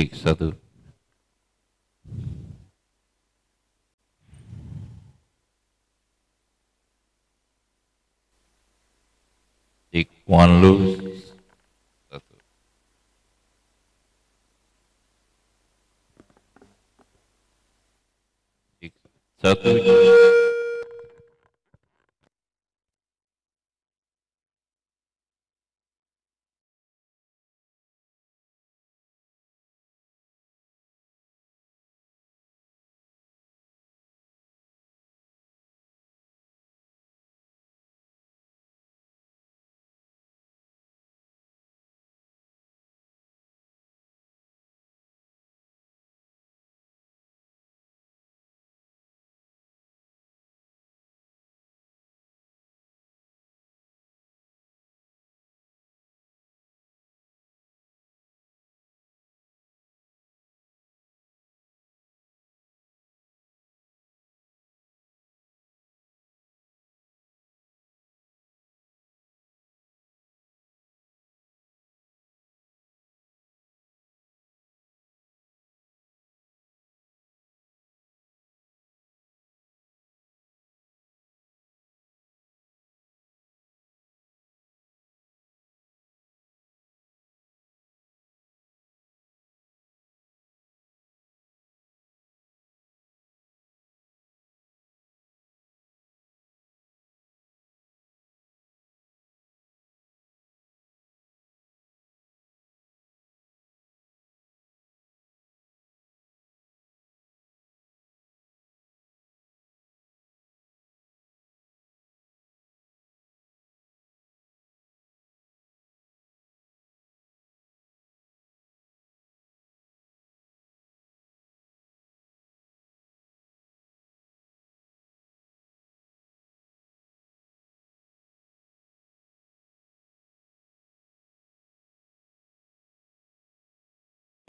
Titik satu. one lose. Satu. Satu.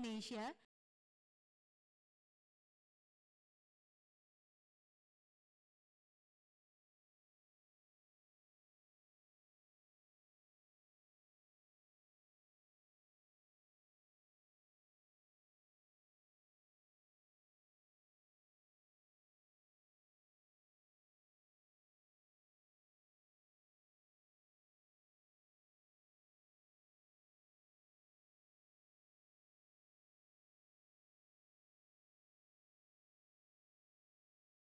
Indonesia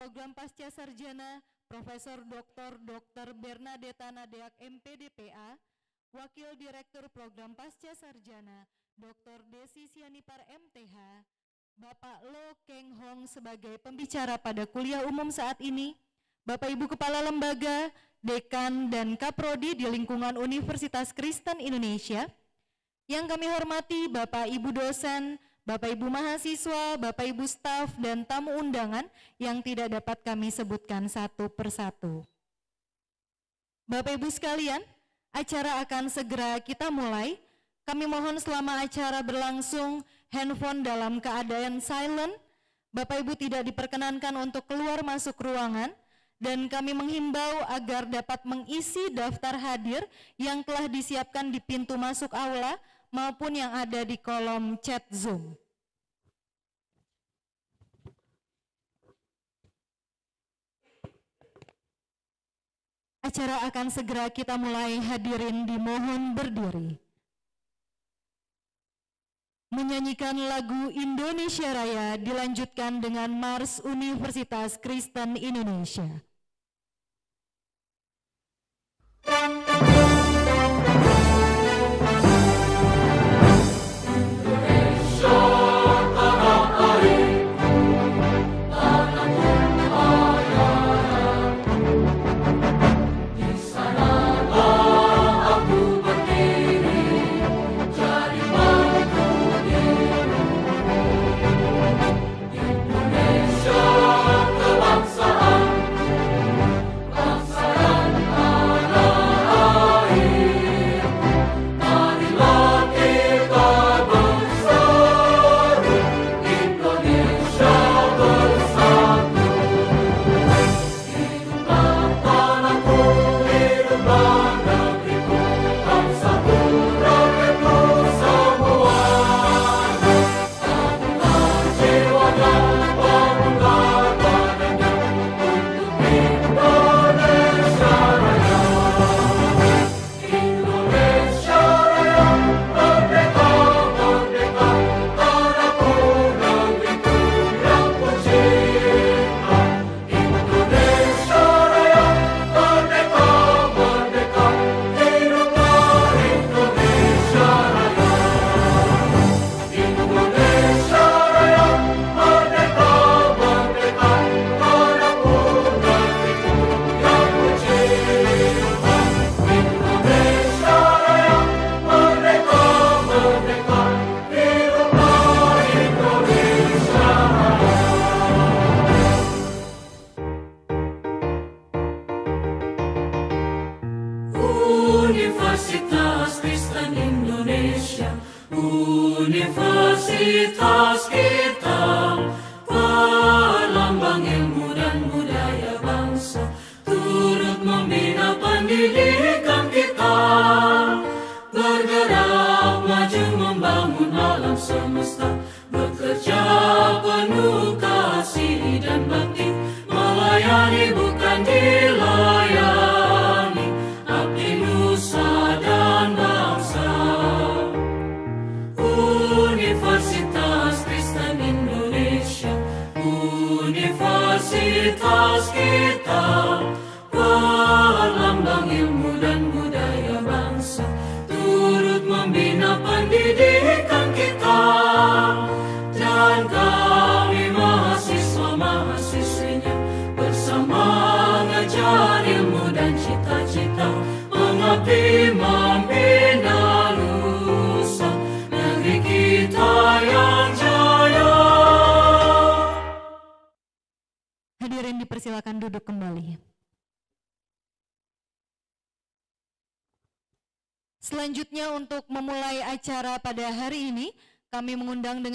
Program Pasca Sarjana Profesor Dr. Dr. Bernadetta Nadeak MPDPA, Wakil Direktur Program Pasca Sarjana Dr. Desi Sianipar MTH, Bapak Lo Keng Hong sebagai pembicara pada kuliah umum saat ini, Bapak Ibu Kepala Lembaga, Dekan dan Kaprodi di lingkungan Universitas Kristen Indonesia, yang kami hormati Bapak Ibu dosen Bapak Ibu mahasiswa, Bapak Ibu staf, dan tamu undangan yang tidak dapat kami sebutkan satu persatu. Bapak Ibu sekalian, acara akan segera kita mulai. Kami mohon selama acara berlangsung handphone dalam keadaan silent. Bapak Ibu tidak diperkenankan untuk keluar masuk ruangan dan kami menghimbau agar dapat mengisi daftar hadir yang telah disiapkan di pintu masuk aula maupun yang ada di kolom chat Zoom. Acara akan segera kita mulai hadirin dimohon berdiri. Menyanyikan lagu Indonesia Raya dilanjutkan dengan Mars Universitas Kristen Indonesia. Thank you.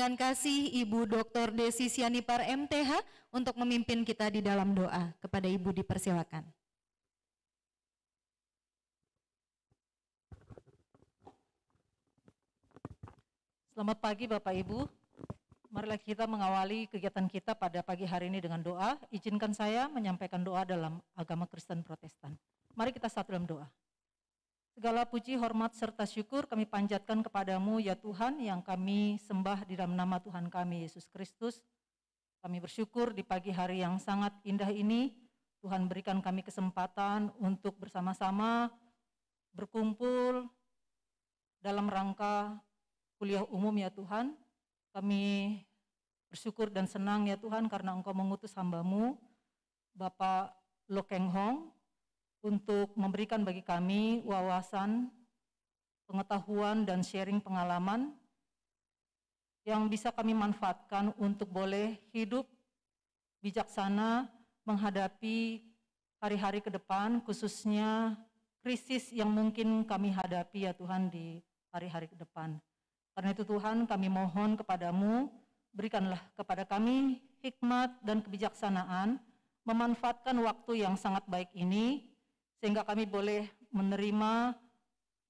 dengan kasih Ibu Dr. Desi Sianipar MTH untuk memimpin kita di dalam doa. Kepada Ibu dipersilakan. Selamat pagi Bapak Ibu. Marilah kita mengawali kegiatan kita pada pagi hari ini dengan doa. Izinkan saya menyampaikan doa dalam agama Kristen Protestan. Mari kita satu dalam doa. Segala puji, hormat, serta syukur kami panjatkan kepadamu ya Tuhan yang kami sembah di dalam nama Tuhan kami Yesus Kristus. Kami bersyukur di pagi hari yang sangat indah ini, Tuhan berikan kami kesempatan untuk bersama-sama berkumpul dalam rangka kuliah umum ya Tuhan. Kami bersyukur dan senang ya Tuhan karena Engkau mengutus hambamu, Bapak Lokeng Hong, untuk memberikan bagi kami wawasan, pengetahuan, dan sharing pengalaman yang bisa kami manfaatkan untuk boleh hidup bijaksana menghadapi hari-hari ke depan, khususnya krisis yang mungkin kami hadapi ya Tuhan di hari-hari ke depan. Karena itu Tuhan kami mohon kepadamu, berikanlah kepada kami hikmat dan kebijaksanaan, memanfaatkan waktu yang sangat baik ini sehingga kami boleh menerima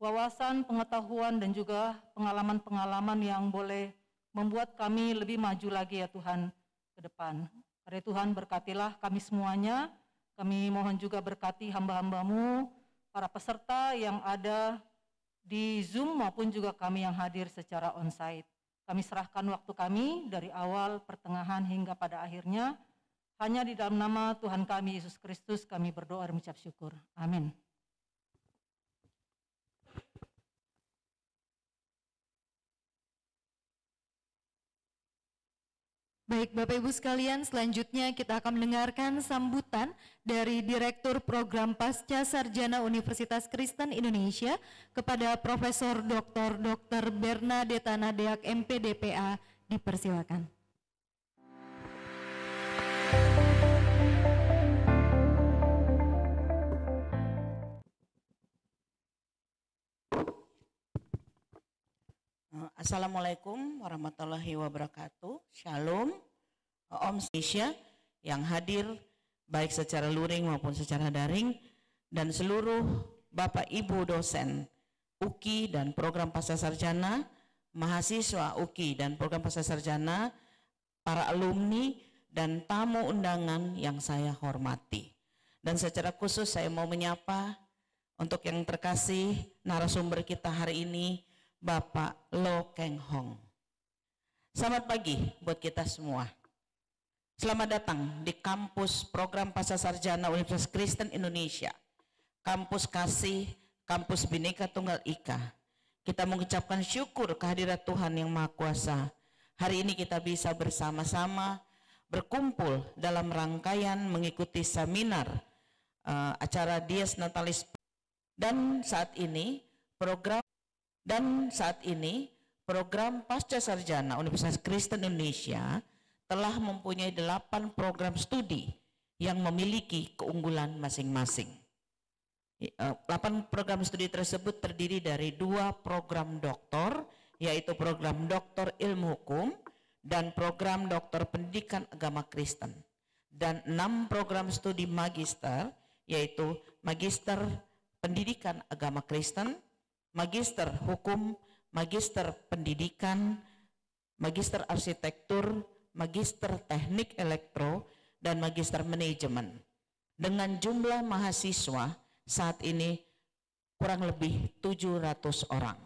wawasan, pengetahuan, dan juga pengalaman-pengalaman yang boleh membuat kami lebih maju lagi ya Tuhan ke depan. Karena Tuhan berkatilah kami semuanya, kami mohon juga berkati hamba-hambamu, para peserta yang ada di Zoom maupun juga kami yang hadir secara onsite. Kami serahkan waktu kami dari awal, pertengahan hingga pada akhirnya hanya di dalam nama Tuhan kami Yesus Kristus kami berdoa dan mengucap syukur. Amin. Baik Bapak Ibu sekalian, selanjutnya kita akan mendengarkan sambutan dari Direktur Program Pasca Sarjana Universitas Kristen Indonesia kepada Profesor Dr. Dr. Bernadetta Nadeak MPDPA. Dipersilakan. Eh, Assalamualaikum warahmatullahi wabarakatuh. Shalom. Eh, Om Sisya yang hadir baik secara luring maupun secara daring dan seluruh Bapak Ibu dosen UKI dan program pasca sarjana, mahasiswa UKI dan program pasca sarjana, para alumni dan tamu undangan yang saya hormati. Dan secara khusus saya mau menyapa untuk yang terkasih narasumber kita hari ini Bapak Lo Keng Hong. Selamat pagi buat kita semua. Selamat datang di kampus program Pasar Sarjana Universitas Kristen Indonesia. Kampus Kasih, Kampus Bineka Tunggal Ika. Kita mengucapkan syukur kehadirat Tuhan Yang Maha Kuasa. Hari ini kita bisa bersama-sama berkumpul dalam rangkaian mengikuti seminar uh, acara Dies Natalis dan saat ini program dan saat ini program pasca sarjana Universitas Kristen Indonesia telah mempunyai delapan program studi yang memiliki keunggulan masing-masing. Eh, delapan program studi tersebut terdiri dari dua program doktor, yaitu program doktor ilmu hukum dan program doktor pendidikan agama Kristen. Dan enam program studi magister, yaitu magister pendidikan agama Kristen, magister hukum, magister pendidikan, magister arsitektur, magister teknik elektro, dan magister manajemen. Dengan jumlah mahasiswa saat ini kurang lebih 700 orang.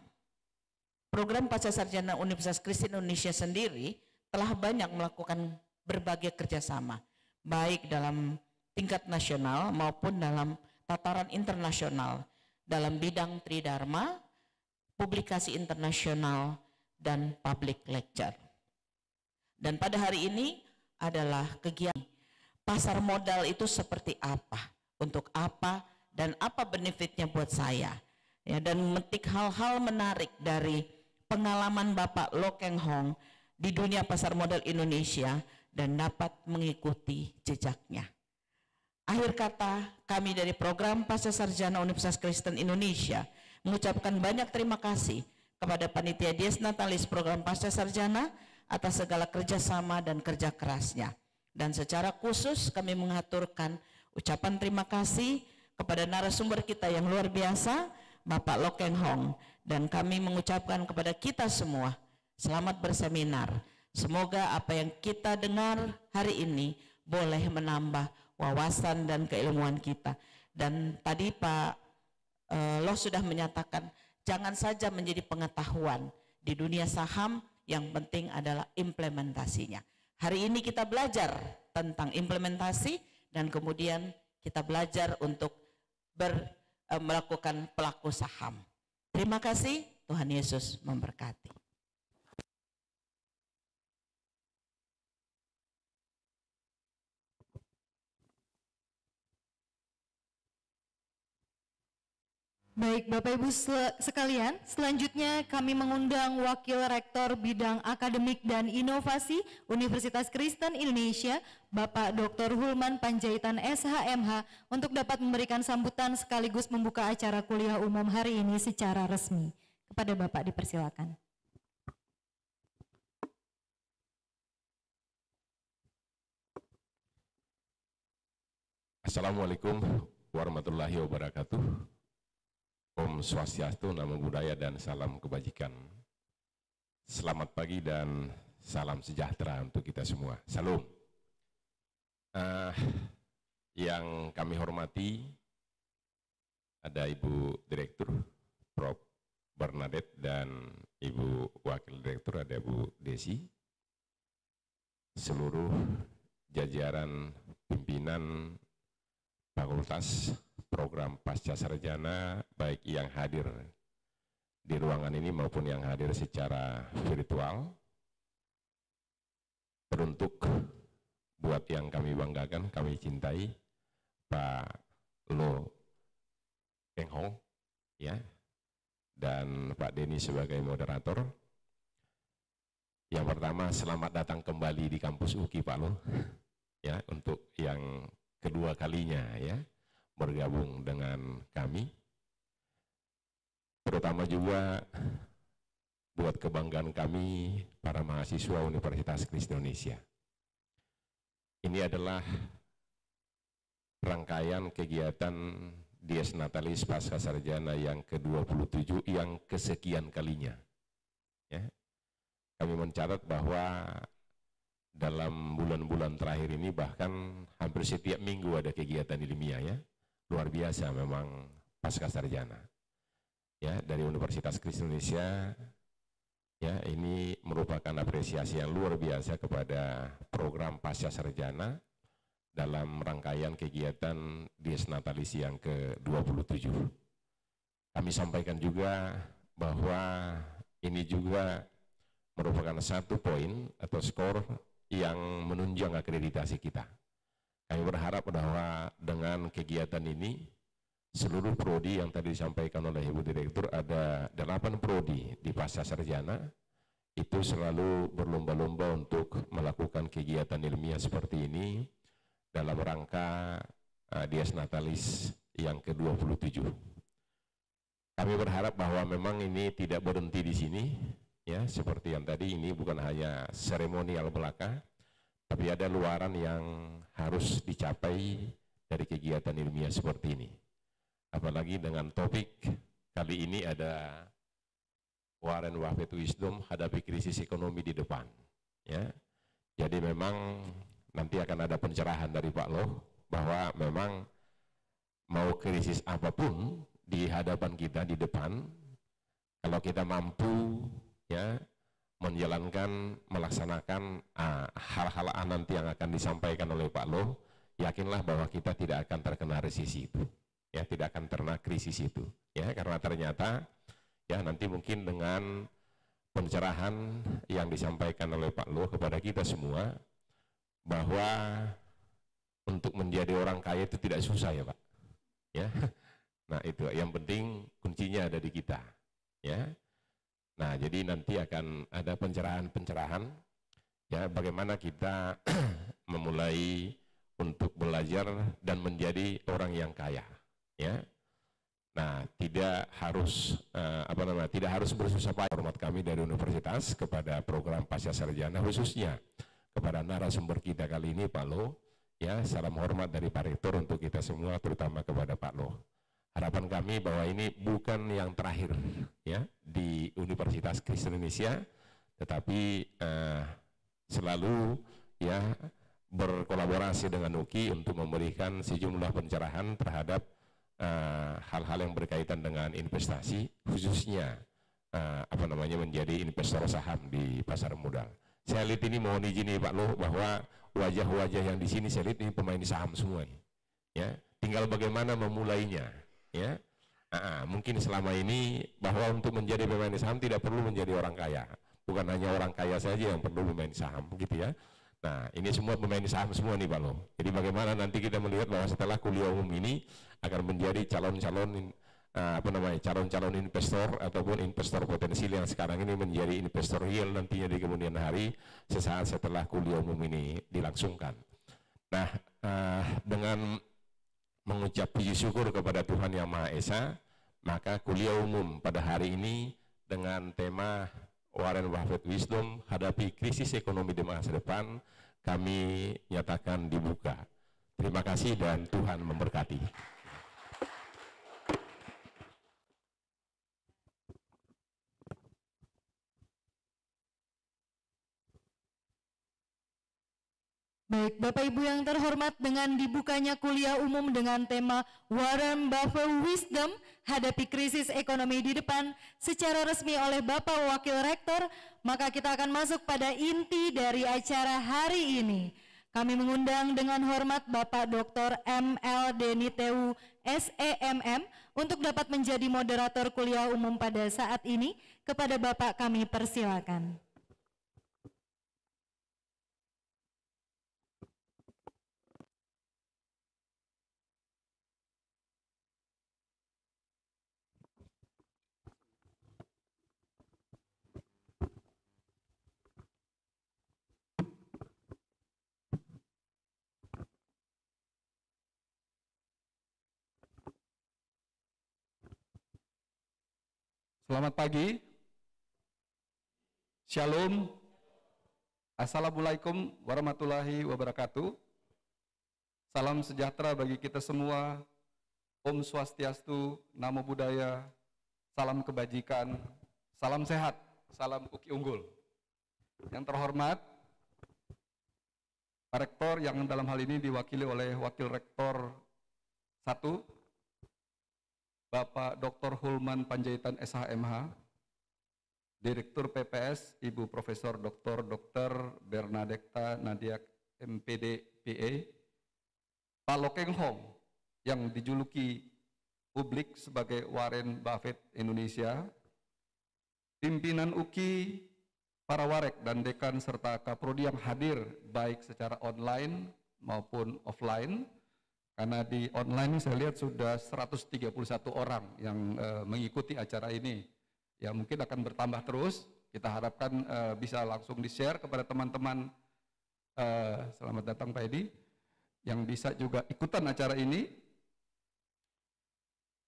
Program Sarjana Universitas Kristen Indonesia sendiri telah banyak melakukan berbagai kerjasama, baik dalam tingkat nasional maupun dalam tataran internasional dalam bidang tridharma, publikasi internasional, dan public lecture. Dan pada hari ini adalah kegiatan pasar modal itu seperti apa, untuk apa, dan apa benefitnya buat saya. Ya, dan metik hal-hal menarik dari pengalaman Bapak Lo Keng Hong di dunia pasar modal Indonesia dan dapat mengikuti jejaknya. Akhir kata, kami dari program Pasca Sarjana Universitas Kristen Indonesia mengucapkan banyak terima kasih kepada Panitia Dies Natalis Program Pasca Sarjana atas segala kerjasama dan kerja kerasnya. Dan secara khusus kami mengaturkan ucapan terima kasih kepada narasumber kita yang luar biasa, Bapak Lokeng Hong. Dan kami mengucapkan kepada kita semua, selamat berseminar. Semoga apa yang kita dengar hari ini boleh menambah wawasan dan keilmuan kita. Dan tadi Pak Lo eh, Loh sudah menyatakan, jangan saja menjadi pengetahuan di dunia saham, yang penting adalah implementasinya. Hari ini kita belajar tentang implementasi dan kemudian kita belajar untuk ber, eh, melakukan pelaku saham. Terima kasih, Tuhan Yesus memberkati. Baik, Bapak Ibu sekalian, selanjutnya kami mengundang Wakil Rektor Bidang Akademik dan Inovasi Universitas Kristen Indonesia, Bapak Dr. Hulman Panjaitan SHMH untuk dapat memberikan sambutan sekaligus membuka acara kuliah umum hari ini secara resmi. Kepada Bapak dipersilakan. Assalamualaikum warahmatullahi wabarakatuh. Om Swastiastu, Namo Buddhaya, dan Salam Kebajikan. Selamat pagi dan salam sejahtera untuk kita semua. Salam. Uh, yang kami hormati, ada Ibu Direktur Prof. Bernadette dan Ibu Wakil Direktur ada Bu Desi. Seluruh jajaran pimpinan fakultas program pasca sarjana baik yang hadir di ruangan ini maupun yang hadir secara virtual beruntuk buat yang kami banggakan, kami cintai Pak Lo Eng Hong ya dan Pak Denny sebagai moderator. Yang pertama selamat datang kembali di kampus UKI Pak Lo ya untuk yang kedua kalinya ya bergabung dengan kami. Terutama juga buat kebanggaan kami para mahasiswa Universitas Kristen Indonesia. Ini adalah rangkaian kegiatan Dies Natalis Pasca Sarjana yang ke-27 yang kesekian kalinya. Ya. Kami mencatat bahwa dalam bulan-bulan terakhir ini bahkan hampir setiap minggu ada kegiatan ilmiah ya luar biasa memang pasca sarjana. Ya, dari Universitas Kristen Indonesia ya ini merupakan apresiasi yang luar biasa kepada program pasca sarjana dalam rangkaian kegiatan Dies Natalis yang ke-27. Kami sampaikan juga bahwa ini juga merupakan satu poin atau skor yang menunjang akreditasi kita. Kami berharap bahwa dengan kegiatan ini seluruh prodi yang tadi disampaikan oleh Ibu Direktur ada delapan prodi di pasca sarjana itu selalu berlomba-lomba untuk melakukan kegiatan ilmiah seperti ini dalam rangka uh, eh, Dias Natalis yang ke-27. Kami berharap bahwa memang ini tidak berhenti di sini, ya seperti yang tadi ini bukan hanya seremonial belaka, tapi ada luaran yang harus dicapai dari kegiatan ilmiah seperti ini. Apalagi dengan topik kali ini ada Warren Buffett Wisdom hadapi krisis ekonomi di depan. Ya, jadi memang nanti akan ada pencerahan dari Pak Loh bahwa memang mau krisis apapun di hadapan kita di depan, kalau kita mampu ya menjalankan, melaksanakan eh, hal-hal uh, nanti yang akan disampaikan oleh Pak Lo yakinlah bahwa kita tidak akan terkena resisi itu, ya tidak akan terkena krisis itu, ya karena ternyata ya nanti mungkin dengan pencerahan yang disampaikan oleh Pak Lo kepada kita semua bahwa untuk menjadi orang kaya itu tidak susah ya Pak, ya. Nah itu yang penting kuncinya ada di kita, ya. Nah, jadi nanti akan ada pencerahan-pencerahan ya bagaimana kita memulai untuk belajar dan menjadi orang yang kaya, ya. Nah, tidak harus eh, apa namanya? Tidak harus bersusah payah. Hormat kami dari universitas kepada program pasca sarjana khususnya kepada narasumber kita kali ini Pak Lo, ya salam hormat dari Pak Rektor untuk kita semua terutama kepada Pak Lo harapan kami bahwa ini bukan yang terakhir ya di Universitas Kristen Indonesia tetapi eh, selalu ya berkolaborasi dengan UKI untuk memberikan sejumlah pencerahan terhadap eh, hal-hal yang berkaitan dengan investasi khususnya eh, apa namanya menjadi investor saham di pasar modal. Saya lihat ini mohon izin nih Pak Loh bahwa wajah-wajah yang di sini saya lihat ini pemain saham semua nih. Ya, tinggal bagaimana memulainya ya nah, mungkin selama ini bahwa untuk menjadi pemain saham tidak perlu menjadi orang kaya bukan hanya orang kaya saja yang perlu pemain saham gitu ya nah ini semua pemain saham semua nih Pak Lo jadi bagaimana nanti kita melihat bahwa setelah kuliah umum ini akan menjadi calon-calon eh, apa namanya calon-calon investor ataupun investor potensial yang sekarang ini menjadi investor real nantinya di kemudian hari sesaat setelah kuliah umum ini dilangsungkan nah eh, dengan mengucap puji syukur kepada Tuhan Yang Maha Esa, maka kuliah umum pada hari ini dengan tema Warren Buffett Wisdom hadapi krisis ekonomi di masa depan kami nyatakan dibuka. Terima kasih dan Tuhan memberkati. Baik, Bapak Ibu yang terhormat dengan dibukanya kuliah umum dengan tema Warren Buffett Wisdom Hadapi Krisis Ekonomi di Depan secara resmi oleh Bapak Wakil Rektor, maka kita akan masuk pada inti dari acara hari ini. Kami mengundang dengan hormat Bapak Dr. M L M.L. Deniteu SEMM untuk dapat menjadi moderator kuliah umum pada saat ini. Kepada Bapak kami persilakan. Selamat pagi. Shalom. Assalamualaikum warahmatullahi wabarakatuh. Salam sejahtera bagi kita semua. Om Swastiastu, Namo Buddhaya, salam kebajikan, salam sehat, salam uki unggul. Yang terhormat, Rektor yang dalam hal ini diwakili oleh Wakil Rektor 1 Bapak Dr. Hulman Panjaitan SHMH, Direktur PPS Ibu Profesor Dr. Dr. Bernadetta Nadia MPD PA, Pak Lokeng Hong yang dijuluki publik sebagai Warren Buffett Indonesia, pimpinan UKI, para warek dan dekan serta kaprodi yang hadir baik secara online maupun offline, karena di online ini saya lihat sudah 131 orang yang e, mengikuti acara ini. Ya mungkin akan bertambah terus. Kita harapkan e, bisa langsung di-share kepada teman-teman. E, selamat datang Pak Edi. Yang bisa juga ikutan acara ini.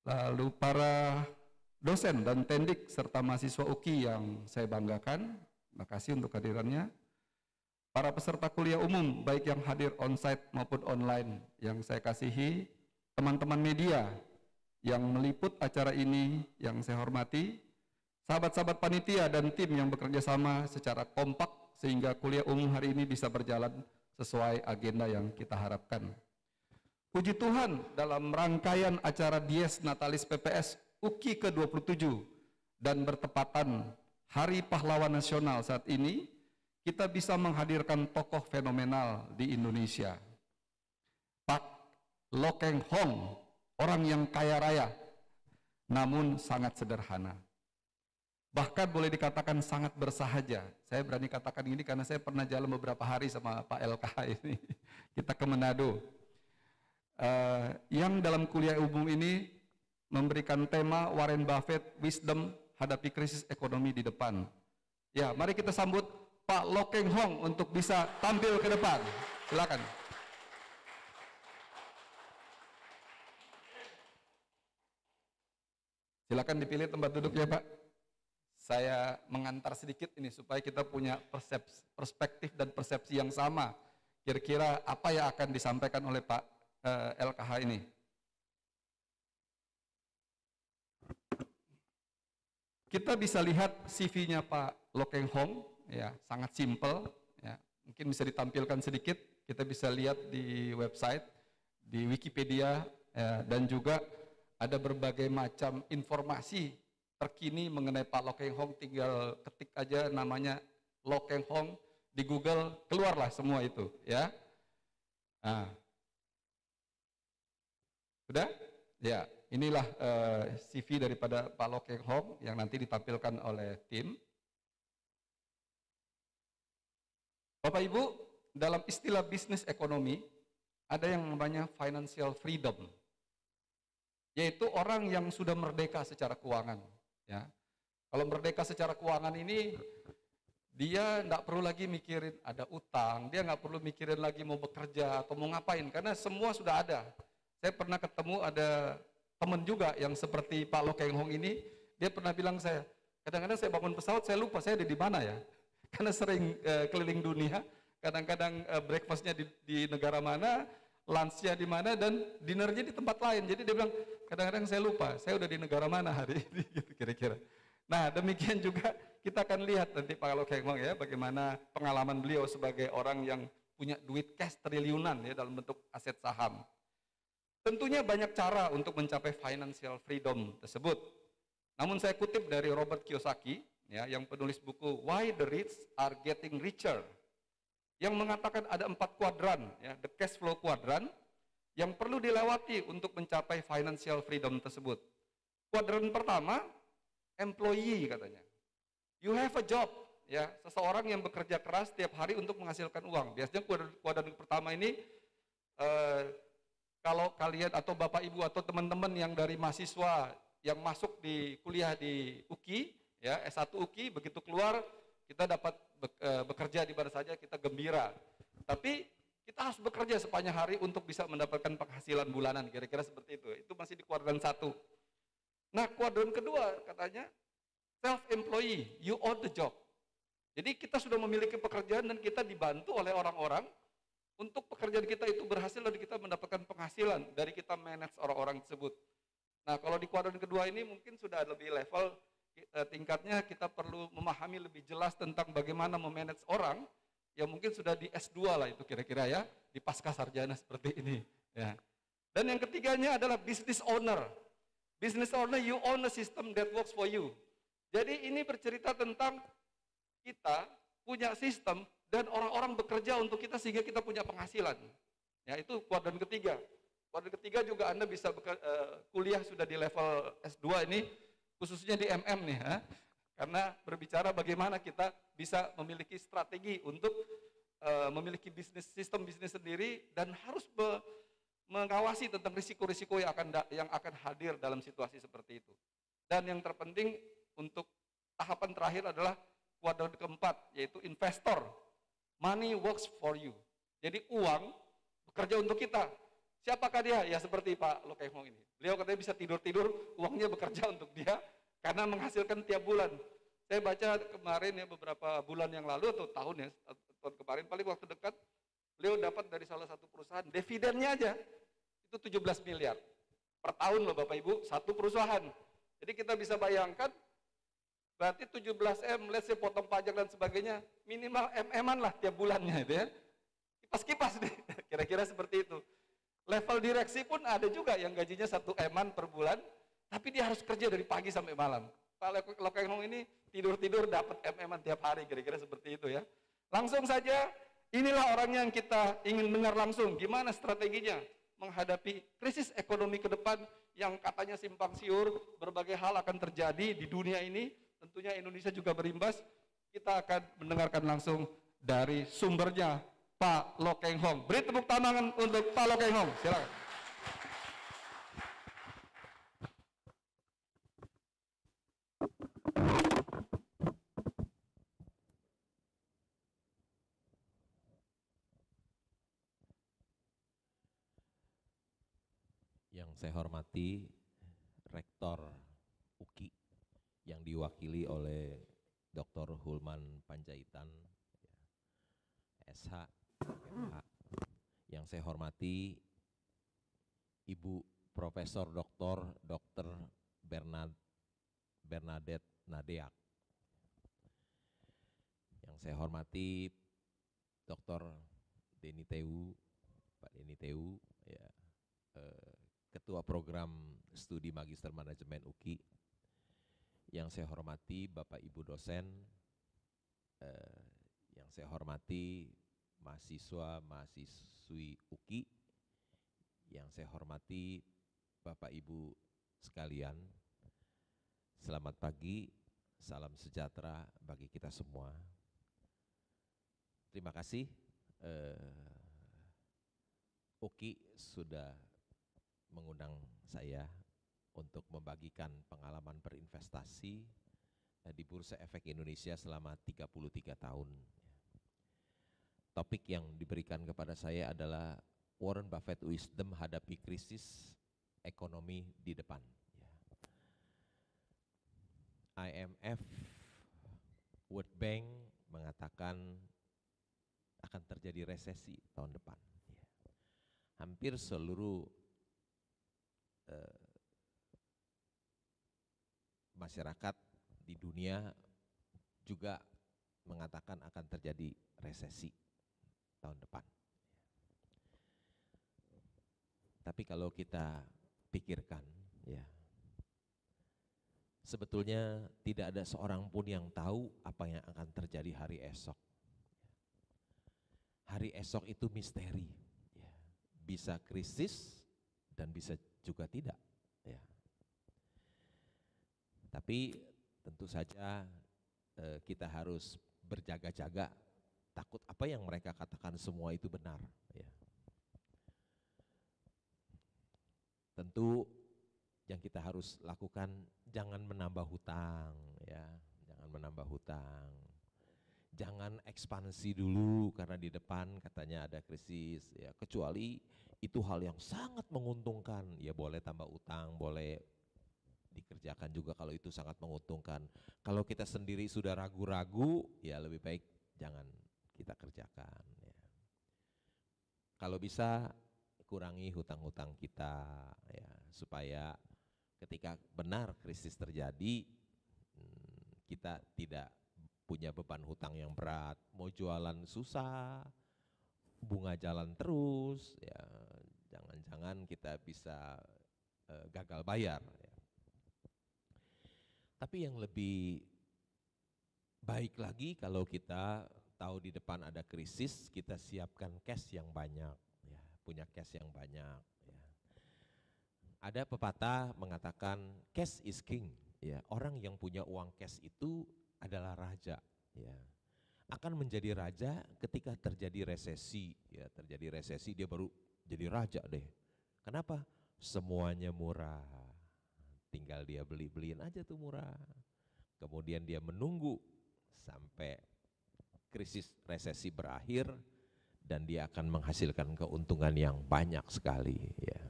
Lalu para dosen dan tendik serta mahasiswa UKI yang saya banggakan. Terima kasih untuk kehadirannya para peserta kuliah umum, baik yang hadir onsite maupun online yang saya kasihi, teman-teman media yang meliput acara ini yang saya hormati, sahabat-sahabat panitia dan tim yang bekerja sama secara kompak sehingga kuliah umum hari ini bisa berjalan sesuai agenda yang kita harapkan. Puji Tuhan dalam rangkaian acara Dies Natalis PPS UKI ke-27 dan bertepatan Hari Pahlawan Nasional saat ini, kita bisa menghadirkan tokoh fenomenal di Indonesia. Pak Lokeng Hong, orang yang kaya raya, namun sangat sederhana. Bahkan boleh dikatakan sangat bersahaja. Saya berani katakan ini karena saya pernah jalan beberapa hari sama Pak LKH ini. Kita ke Manado. Uh, yang dalam kuliah umum ini memberikan tema Warren Buffett, Wisdom, Hadapi Krisis Ekonomi di Depan. Ya, mari kita sambut Pak Lokeng Hong untuk bisa tampil ke depan. Silakan. Silakan dipilih tempat duduk ya, Pak. Saya mengantar sedikit ini supaya kita punya persepsi, perspektif dan persepsi yang sama. Kira-kira apa yang akan disampaikan oleh Pak eh, LKH ini? Kita bisa lihat CV-nya Pak Lokeng Hong ya sangat simple ya mungkin bisa ditampilkan sedikit kita bisa lihat di website di Wikipedia ya, dan juga ada berbagai macam informasi terkini mengenai Pak Lokeng Hong tinggal ketik aja namanya Lokeng Hong di Google keluarlah semua itu ya nah. sudah ya inilah uh, eh, CV daripada Pak Lokeng Hong yang nanti ditampilkan oleh tim Bapak Ibu, dalam istilah bisnis ekonomi, ada yang namanya financial freedom. Yaitu orang yang sudah merdeka secara keuangan. Ya. Kalau merdeka secara keuangan ini, dia tidak perlu lagi mikirin ada utang, dia nggak perlu mikirin lagi mau bekerja atau mau ngapain, karena semua sudah ada. Saya pernah ketemu ada teman juga yang seperti Pak Lo Keng Hong ini, dia pernah bilang saya, kadang-kadang saya bangun pesawat, saya lupa saya ada di mana ya karena sering uh, keliling dunia. Kadang-kadang uh, breakfastnya di, di negara mana, lunchnya di mana, dan dinernya di tempat lain. Jadi dia bilang, kadang-kadang saya lupa, saya udah di negara mana hari ini, gitu kira-kira. Nah demikian juga kita akan lihat nanti Pak Lo ya, bagaimana pengalaman beliau sebagai orang yang punya duit cash triliunan ya dalam bentuk aset saham. Tentunya banyak cara untuk mencapai financial freedom tersebut. Namun saya kutip dari Robert Kiyosaki, ya, yang penulis buku Why the Rich Are Getting Richer, yang mengatakan ada empat kuadran, ya, the cash flow kuadran, yang perlu dilewati untuk mencapai financial freedom tersebut. Kuadran pertama, employee katanya. You have a job, ya, seseorang yang bekerja keras setiap hari untuk menghasilkan uang. Biasanya kuadran, kuadran pertama ini eh, kalau kalian atau bapak ibu atau teman-teman yang dari mahasiswa yang masuk di kuliah di UKI, Ya, S1 UKI begitu keluar kita dapat e, bekerja di mana saja kita gembira. Tapi kita harus bekerja sepanjang hari untuk bisa mendapatkan penghasilan bulanan, kira-kira seperti itu. Itu masih di kuadran satu. Nah, kuadran kedua katanya self employee, you own the job. Jadi kita sudah memiliki pekerjaan dan kita dibantu oleh orang-orang untuk pekerjaan kita itu berhasil dan kita mendapatkan penghasilan dari kita manage orang-orang tersebut. Nah, kalau di kuadran kedua ini mungkin sudah lebih level Eh, tingkatnya kita perlu memahami lebih jelas tentang bagaimana memanage orang yang mungkin sudah di S2 lah itu kira-kira ya, di pasca sarjana seperti ini. Ya. Dan yang ketiganya adalah business owner. Business owner, you own a system that works for you. Jadi ini bercerita tentang kita punya sistem dan orang-orang bekerja untuk kita sehingga kita punya penghasilan. Ya itu kuadran ketiga. Kuadran ketiga juga Anda bisa eh, kuliah sudah di level S2 ini khususnya di MM nih ya. Karena berbicara bagaimana kita bisa memiliki strategi untuk uh, memiliki bisnis sistem bisnis sendiri dan harus be, mengawasi tentang risiko-risiko yang akan da, yang akan hadir dalam situasi seperti itu. Dan yang terpenting untuk tahapan terakhir adalah kuadran keempat yaitu investor. Money works for you. Jadi uang bekerja untuk kita. Siapakah dia? Ya seperti Pak Lokehmo ini. Beliau katanya bisa tidur-tidur, uangnya bekerja untuk dia karena menghasilkan tiap bulan. Saya baca kemarin ya beberapa bulan yang lalu atau tahun ya, tahun kemarin paling waktu dekat beliau dapat dari salah satu perusahaan dividennya aja itu 17 miliar per tahun loh Bapak Ibu, satu perusahaan. Jadi kita bisa bayangkan berarti 17 M, let's say potong pajak dan sebagainya, minimal MM-an lah tiap bulannya itu ya. Kipas-kipas deh, kira-kira seperti itu. Level direksi pun ada juga yang gajinya satu eman per bulan, tapi dia harus kerja dari pagi sampai malam. Pak Hong ini tidur-tidur dapat MM tiap hari, kira-kira seperti itu ya. Langsung saja, inilah orangnya yang kita ingin dengar langsung. Gimana strateginya menghadapi krisis ekonomi ke depan yang katanya simpang siur, berbagai hal akan terjadi di dunia ini. Tentunya Indonesia juga berimbas. Kita akan mendengarkan langsung dari sumbernya Pak Lokeng Hong. Beri tepuk tangan untuk Pak Lokeng Hong. Silakan. saya hormati Rektor UKI yang diwakili oleh Dr. Hulman Panjaitan, ya, SH, MH. yang saya hormati Ibu Profesor Dr. Dr. Bernard Bernadette Nadeak. Yang saya hormati Dr. Deni Teu, Pak Deni Teu, ya, eh, Ketua Program Studi Magister Manajemen UKI, yang saya hormati Bapak Ibu dosen, eh, yang saya hormati mahasiswa mahasiswi UKI, yang saya hormati Bapak Ibu sekalian, selamat pagi, salam sejahtera bagi kita semua. Terima kasih eh, UKI sudah mengundang saya untuk membagikan pengalaman berinvestasi eh, di Bursa Efek Indonesia selama 33 tahun. Topik yang diberikan kepada saya adalah Warren Buffett Wisdom hadapi krisis ekonomi di depan. IMF, World Bank mengatakan akan terjadi resesi tahun depan. Hampir seluruh Eh, masyarakat di dunia juga mengatakan akan terjadi resesi tahun depan. Tapi kalau kita pikirkan ya sebetulnya tidak ada seorang pun yang tahu apa yang akan terjadi hari esok. Hari esok itu misteri. Ya, bisa krisis dan bisa juga tidak ya tapi tentu saja e, kita harus berjaga-jaga takut apa yang mereka katakan semua itu benar ya tentu yang kita harus lakukan jangan menambah hutang ya jangan menambah hutang jangan ekspansi dulu karena di depan katanya ada krisis ya kecuali itu hal yang sangat menguntungkan ya boleh tambah utang boleh dikerjakan juga kalau itu sangat menguntungkan kalau kita sendiri sudah ragu-ragu ya lebih baik jangan kita kerjakan ya kalau bisa kurangi hutang-hutang kita ya supaya ketika benar krisis terjadi hmm, kita tidak punya beban hutang yang berat, mau jualan susah, bunga jalan terus, ya jangan-jangan kita bisa e, gagal bayar. Ya. Tapi yang lebih baik lagi kalau kita tahu di depan ada krisis, kita siapkan cash yang banyak, ya, punya cash yang banyak. Ya. Ada pepatah mengatakan cash is king. Ya, orang yang punya uang cash itu adalah raja ya hmm. akan menjadi raja ketika terjadi resesi ya terjadi resesi dia baru jadi raja deh kenapa semuanya murah tinggal dia beli beliin aja tuh murah kemudian dia menunggu sampai krisis resesi berakhir dan dia akan menghasilkan keuntungan yang banyak sekali ya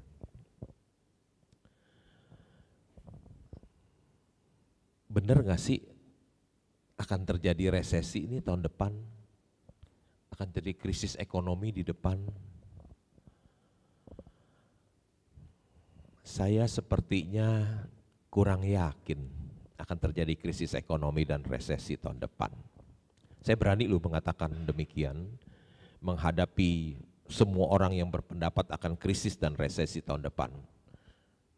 bener nggak sih akan terjadi resesi ini tahun depan, akan terjadi krisis ekonomi di depan. Saya sepertinya kurang yakin akan terjadi krisis ekonomi dan resesi tahun depan. Saya berani loh mengatakan demikian, menghadapi semua orang yang berpendapat akan krisis dan resesi tahun depan.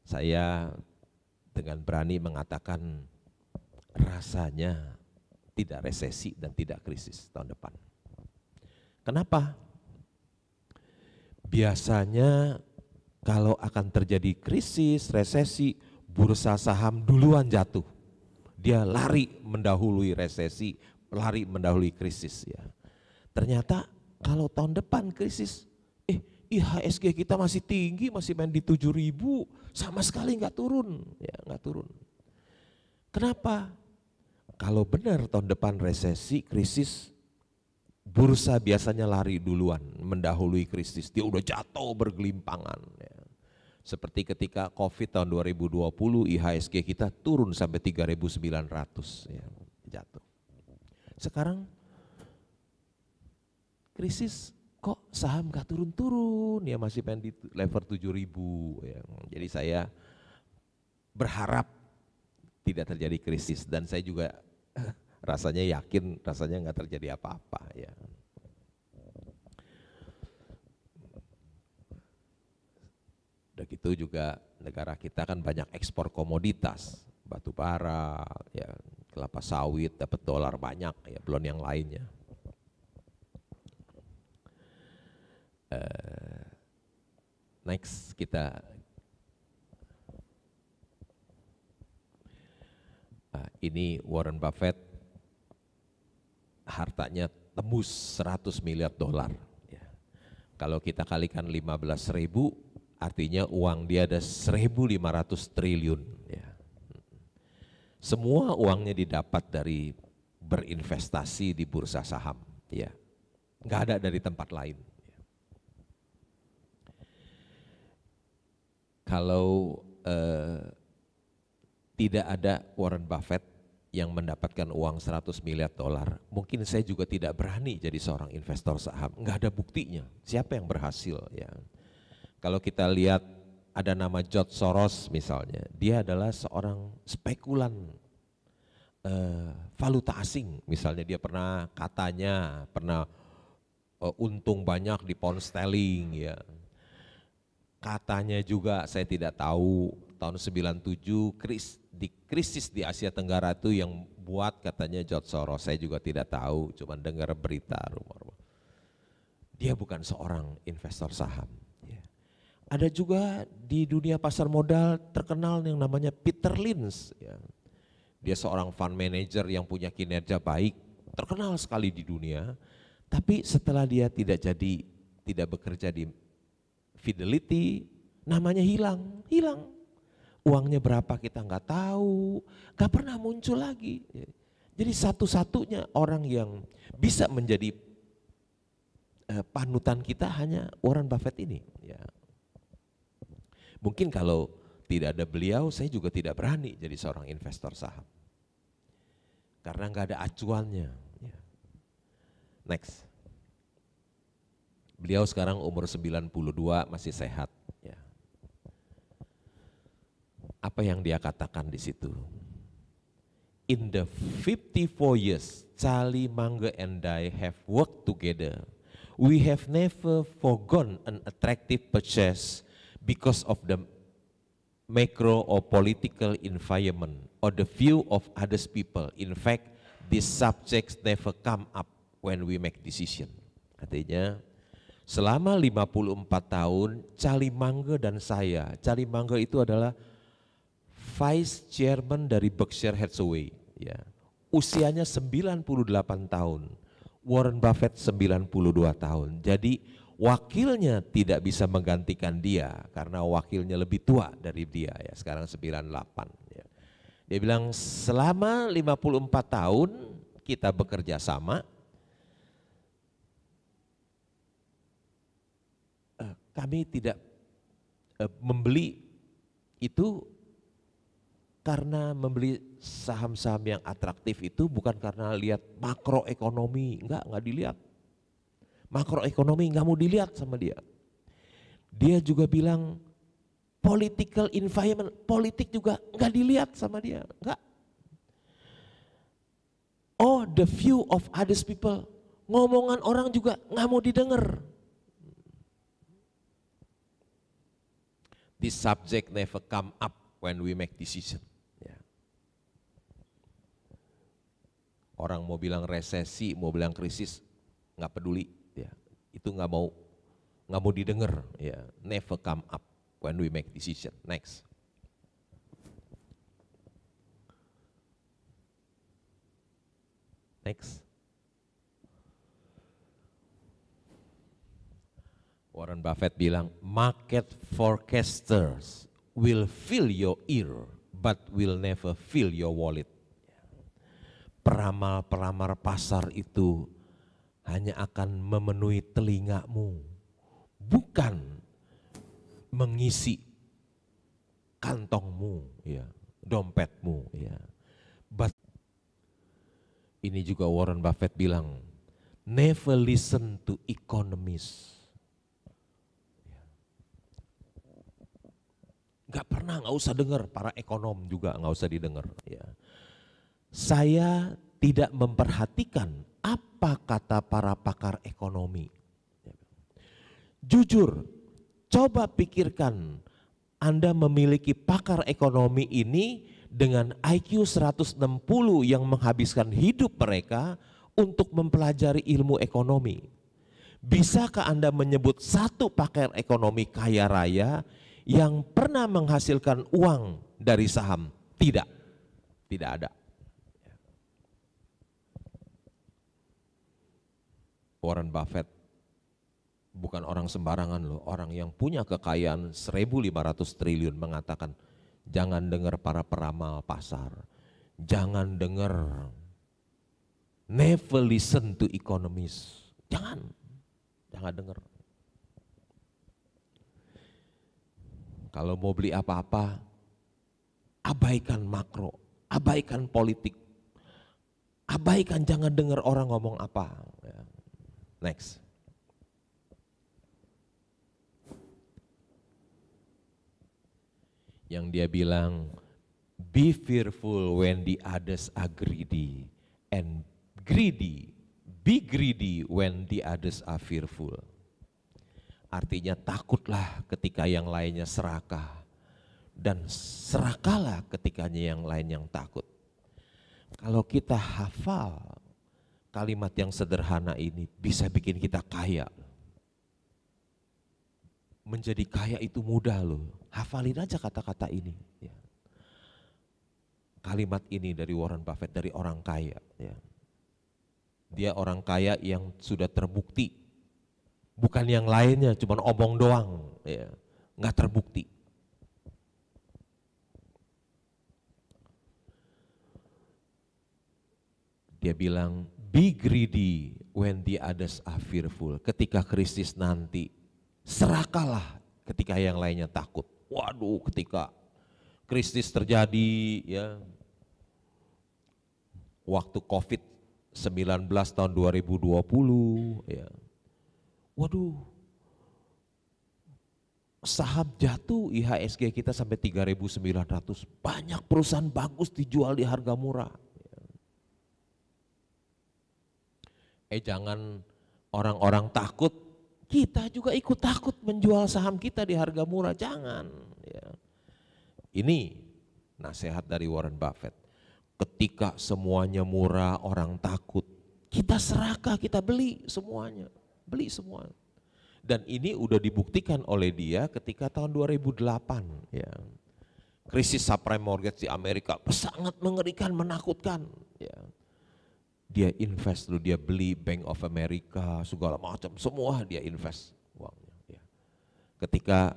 Saya dengan berani mengatakan rasanya tidak resesi dan tidak krisis tahun depan. Kenapa? Biasanya kalau akan terjadi krisis, resesi, bursa saham duluan jatuh. Dia lari mendahului resesi, lari mendahului krisis ya. Ternyata kalau tahun depan krisis, eh IHSG kita masih tinggi, masih main di 7000 ribu, sama sekali nggak turun, ya nggak turun. Kenapa? kalau benar tahun depan resesi, krisis, bursa biasanya lari duluan, mendahului krisis. Dia udah jatuh bergelimpangan. Ya. Seperti ketika COVID tahun 2020, IHSG kita turun sampai 3.900 ya, jatuh. Sekarang krisis kok saham gak turun-turun ya masih pengen level 7000 ya. Jadi saya berharap tidak terjadi krisis dan saya juga rasanya yakin, rasanya nggak terjadi apa-apa ya. Udah gitu juga negara kita kan banyak ekspor komoditas, batu bara, ya kelapa sawit dapat dolar banyak ya, belum yang lainnya. Eh, next kita Nah, ini Warren Buffett hartanya tembus 100 miliar dolar. Ya. Kalau kita kalikan 15 ribu, artinya uang dia ada 1.500 triliun. Ya. Semua uangnya didapat dari berinvestasi di bursa saham. Ya. ada dari tempat lain. Kalau eh, tidak ada Warren Buffett yang mendapatkan uang 100 miliar dolar. Mungkin saya juga tidak berani jadi seorang investor saham. Enggak ada buktinya. Siapa yang berhasil ya. Kalau kita lihat ada nama George Soros misalnya. Dia adalah seorang spekulan uh, valuta asing. Misalnya dia pernah katanya pernah uh, untung banyak di pound sterling ya. Katanya juga saya tidak tahu tahun 97 Chris di krisis di Asia Tenggara itu yang buat katanya George Soros. Saya juga tidak tahu, cuma dengar berita rumor Dia bukan seorang investor saham. Ya. Ada juga di dunia pasar modal terkenal yang namanya Peter Lynch. Ya. Dia seorang fund manager yang punya kinerja baik, terkenal sekali di dunia. Tapi setelah dia tidak jadi, tidak bekerja di Fidelity, namanya hilang, hilang uangnya berapa kita nggak tahu, nggak pernah muncul lagi. Jadi satu-satunya orang yang bisa menjadi eh, panutan kita hanya Warren Buffett ini. Ya. Mungkin kalau tidak ada beliau, saya juga tidak berani jadi seorang investor saham. Karena nggak ada acuannya. Ya. Next. Beliau sekarang umur 92 masih sehat. Apa yang dia katakan di situ? In the 54 years Charlie Munger and I have worked together, we have never forgone an attractive purchase because of the macro or political environment or the view of others people. In fact, these subjects never come up when we make decision. Artinya, selama 54 tahun, Charlie Mangga dan saya, Charlie Mangga itu adalah Vice Chairman dari Berkshire Hathaway. Ya. Usianya 98 tahun, Warren Buffett 92 tahun. Jadi wakilnya tidak bisa menggantikan dia karena wakilnya lebih tua dari dia ya, sekarang 98. Ya. Dia bilang selama 54 tahun kita bekerja sama, eh, kami tidak eh, membeli itu karena membeli saham-saham yang atraktif itu bukan karena lihat makroekonomi, enggak, enggak dilihat. Makroekonomi enggak mau dilihat sama dia. Dia juga bilang political environment, politik juga enggak dilihat sama dia, enggak. Oh, the view of others people, ngomongan orang juga enggak mau didengar. This subject never come up when we make decision. Orang mau bilang resesi, mau bilang krisis, nggak peduli. Ya. Itu nggak mau nggak mau didengar. Ya. Never come up when we make decision. Next. Next. Warren Buffett bilang, market forecasters will fill your ear but will never fill your wallet peramal-peramal pasar itu hanya akan memenuhi telingamu, bukan mengisi kantongmu, ya, dompetmu. Ya. But ini juga Warren Buffett bilang, never listen to economists. Ya. Gak pernah, gak usah dengar para ekonom juga gak usah didengar. Ya saya tidak memperhatikan apa kata para pakar ekonomi. Jujur, coba pikirkan Anda memiliki pakar ekonomi ini dengan IQ 160 yang menghabiskan hidup mereka untuk mempelajari ilmu ekonomi. Bisakah Anda menyebut satu pakar ekonomi kaya raya yang pernah menghasilkan uang dari saham? Tidak. Tidak ada. Warren Buffett bukan orang sembarangan loh, orang yang punya kekayaan 1.500 triliun mengatakan jangan dengar para peramal pasar, jangan dengar, never listen to economist, jangan, jangan dengar. Kalau mau beli apa-apa, abaikan makro, abaikan politik, abaikan jangan dengar orang ngomong apa Next. Yang dia bilang, be fearful when the others are greedy and greedy, be greedy when the others are fearful. Artinya takutlah ketika yang lainnya serakah dan serakalah ketikanya yang lain yang takut. Kalau kita hafal Kalimat yang sederhana ini bisa bikin kita kaya. Menjadi kaya itu mudah loh. Hafalin aja kata-kata ini. Ya. Kalimat ini dari Warren Buffett, dari orang kaya. Ya. Dia orang kaya yang sudah terbukti. Bukan yang lainnya, cuma omong doang. Ya. Nggak terbukti. dia bilang Be greedy when the others are fearful. Ketika krisis nanti, serakalah ketika yang lainnya takut. Waduh, ketika krisis terjadi, ya waktu COVID-19 tahun 2020, ya. Waduh, saham jatuh IHSG kita sampai 3.900. Banyak perusahaan bagus dijual di harga murah. eh jangan orang-orang takut, kita juga ikut takut menjual saham kita di harga murah, jangan. Ya. Ini nasihat dari Warren Buffett. Ketika semuanya murah, orang takut. Kita serakah, kita beli semuanya, beli semua. Dan ini udah dibuktikan oleh dia ketika tahun 2008 ya. Krisis subprime mortgage di Amerika sangat mengerikan, menakutkan. Ya dia invest dulu, dia beli Bank of America, segala macam, semua dia invest uangnya. Ya. Ketika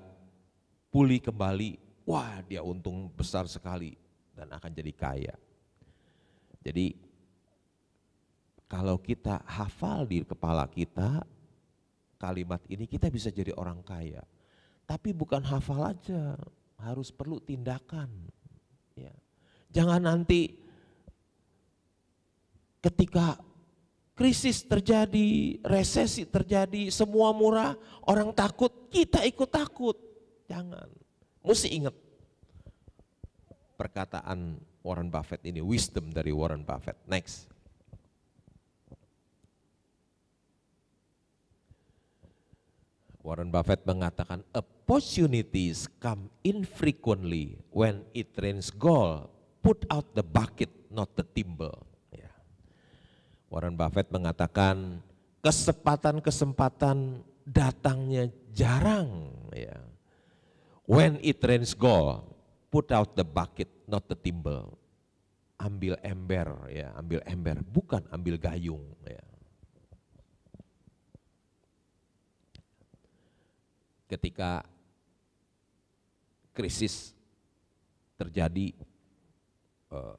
pulih kembali, wah dia untung besar sekali dan akan jadi kaya. Jadi kalau kita hafal di kepala kita kalimat ini kita bisa jadi orang kaya. Tapi bukan hafal aja, harus perlu tindakan. Ya. Jangan nanti ketika krisis terjadi, resesi terjadi, semua murah, orang takut, kita ikut takut. Jangan. Mesti ingat perkataan Warren Buffett ini, wisdom dari Warren Buffett. Next. Warren Buffett mengatakan, opportunities come infrequently when it rains gold, put out the bucket, not the timber. Warren Buffett mengatakan kesempatan-kesempatan datangnya jarang. Ya. When it rains go put out the bucket, not the timber. Ambil ember, ya, ambil ember, bukan ambil gayung. Ya. Ketika krisis terjadi, uh,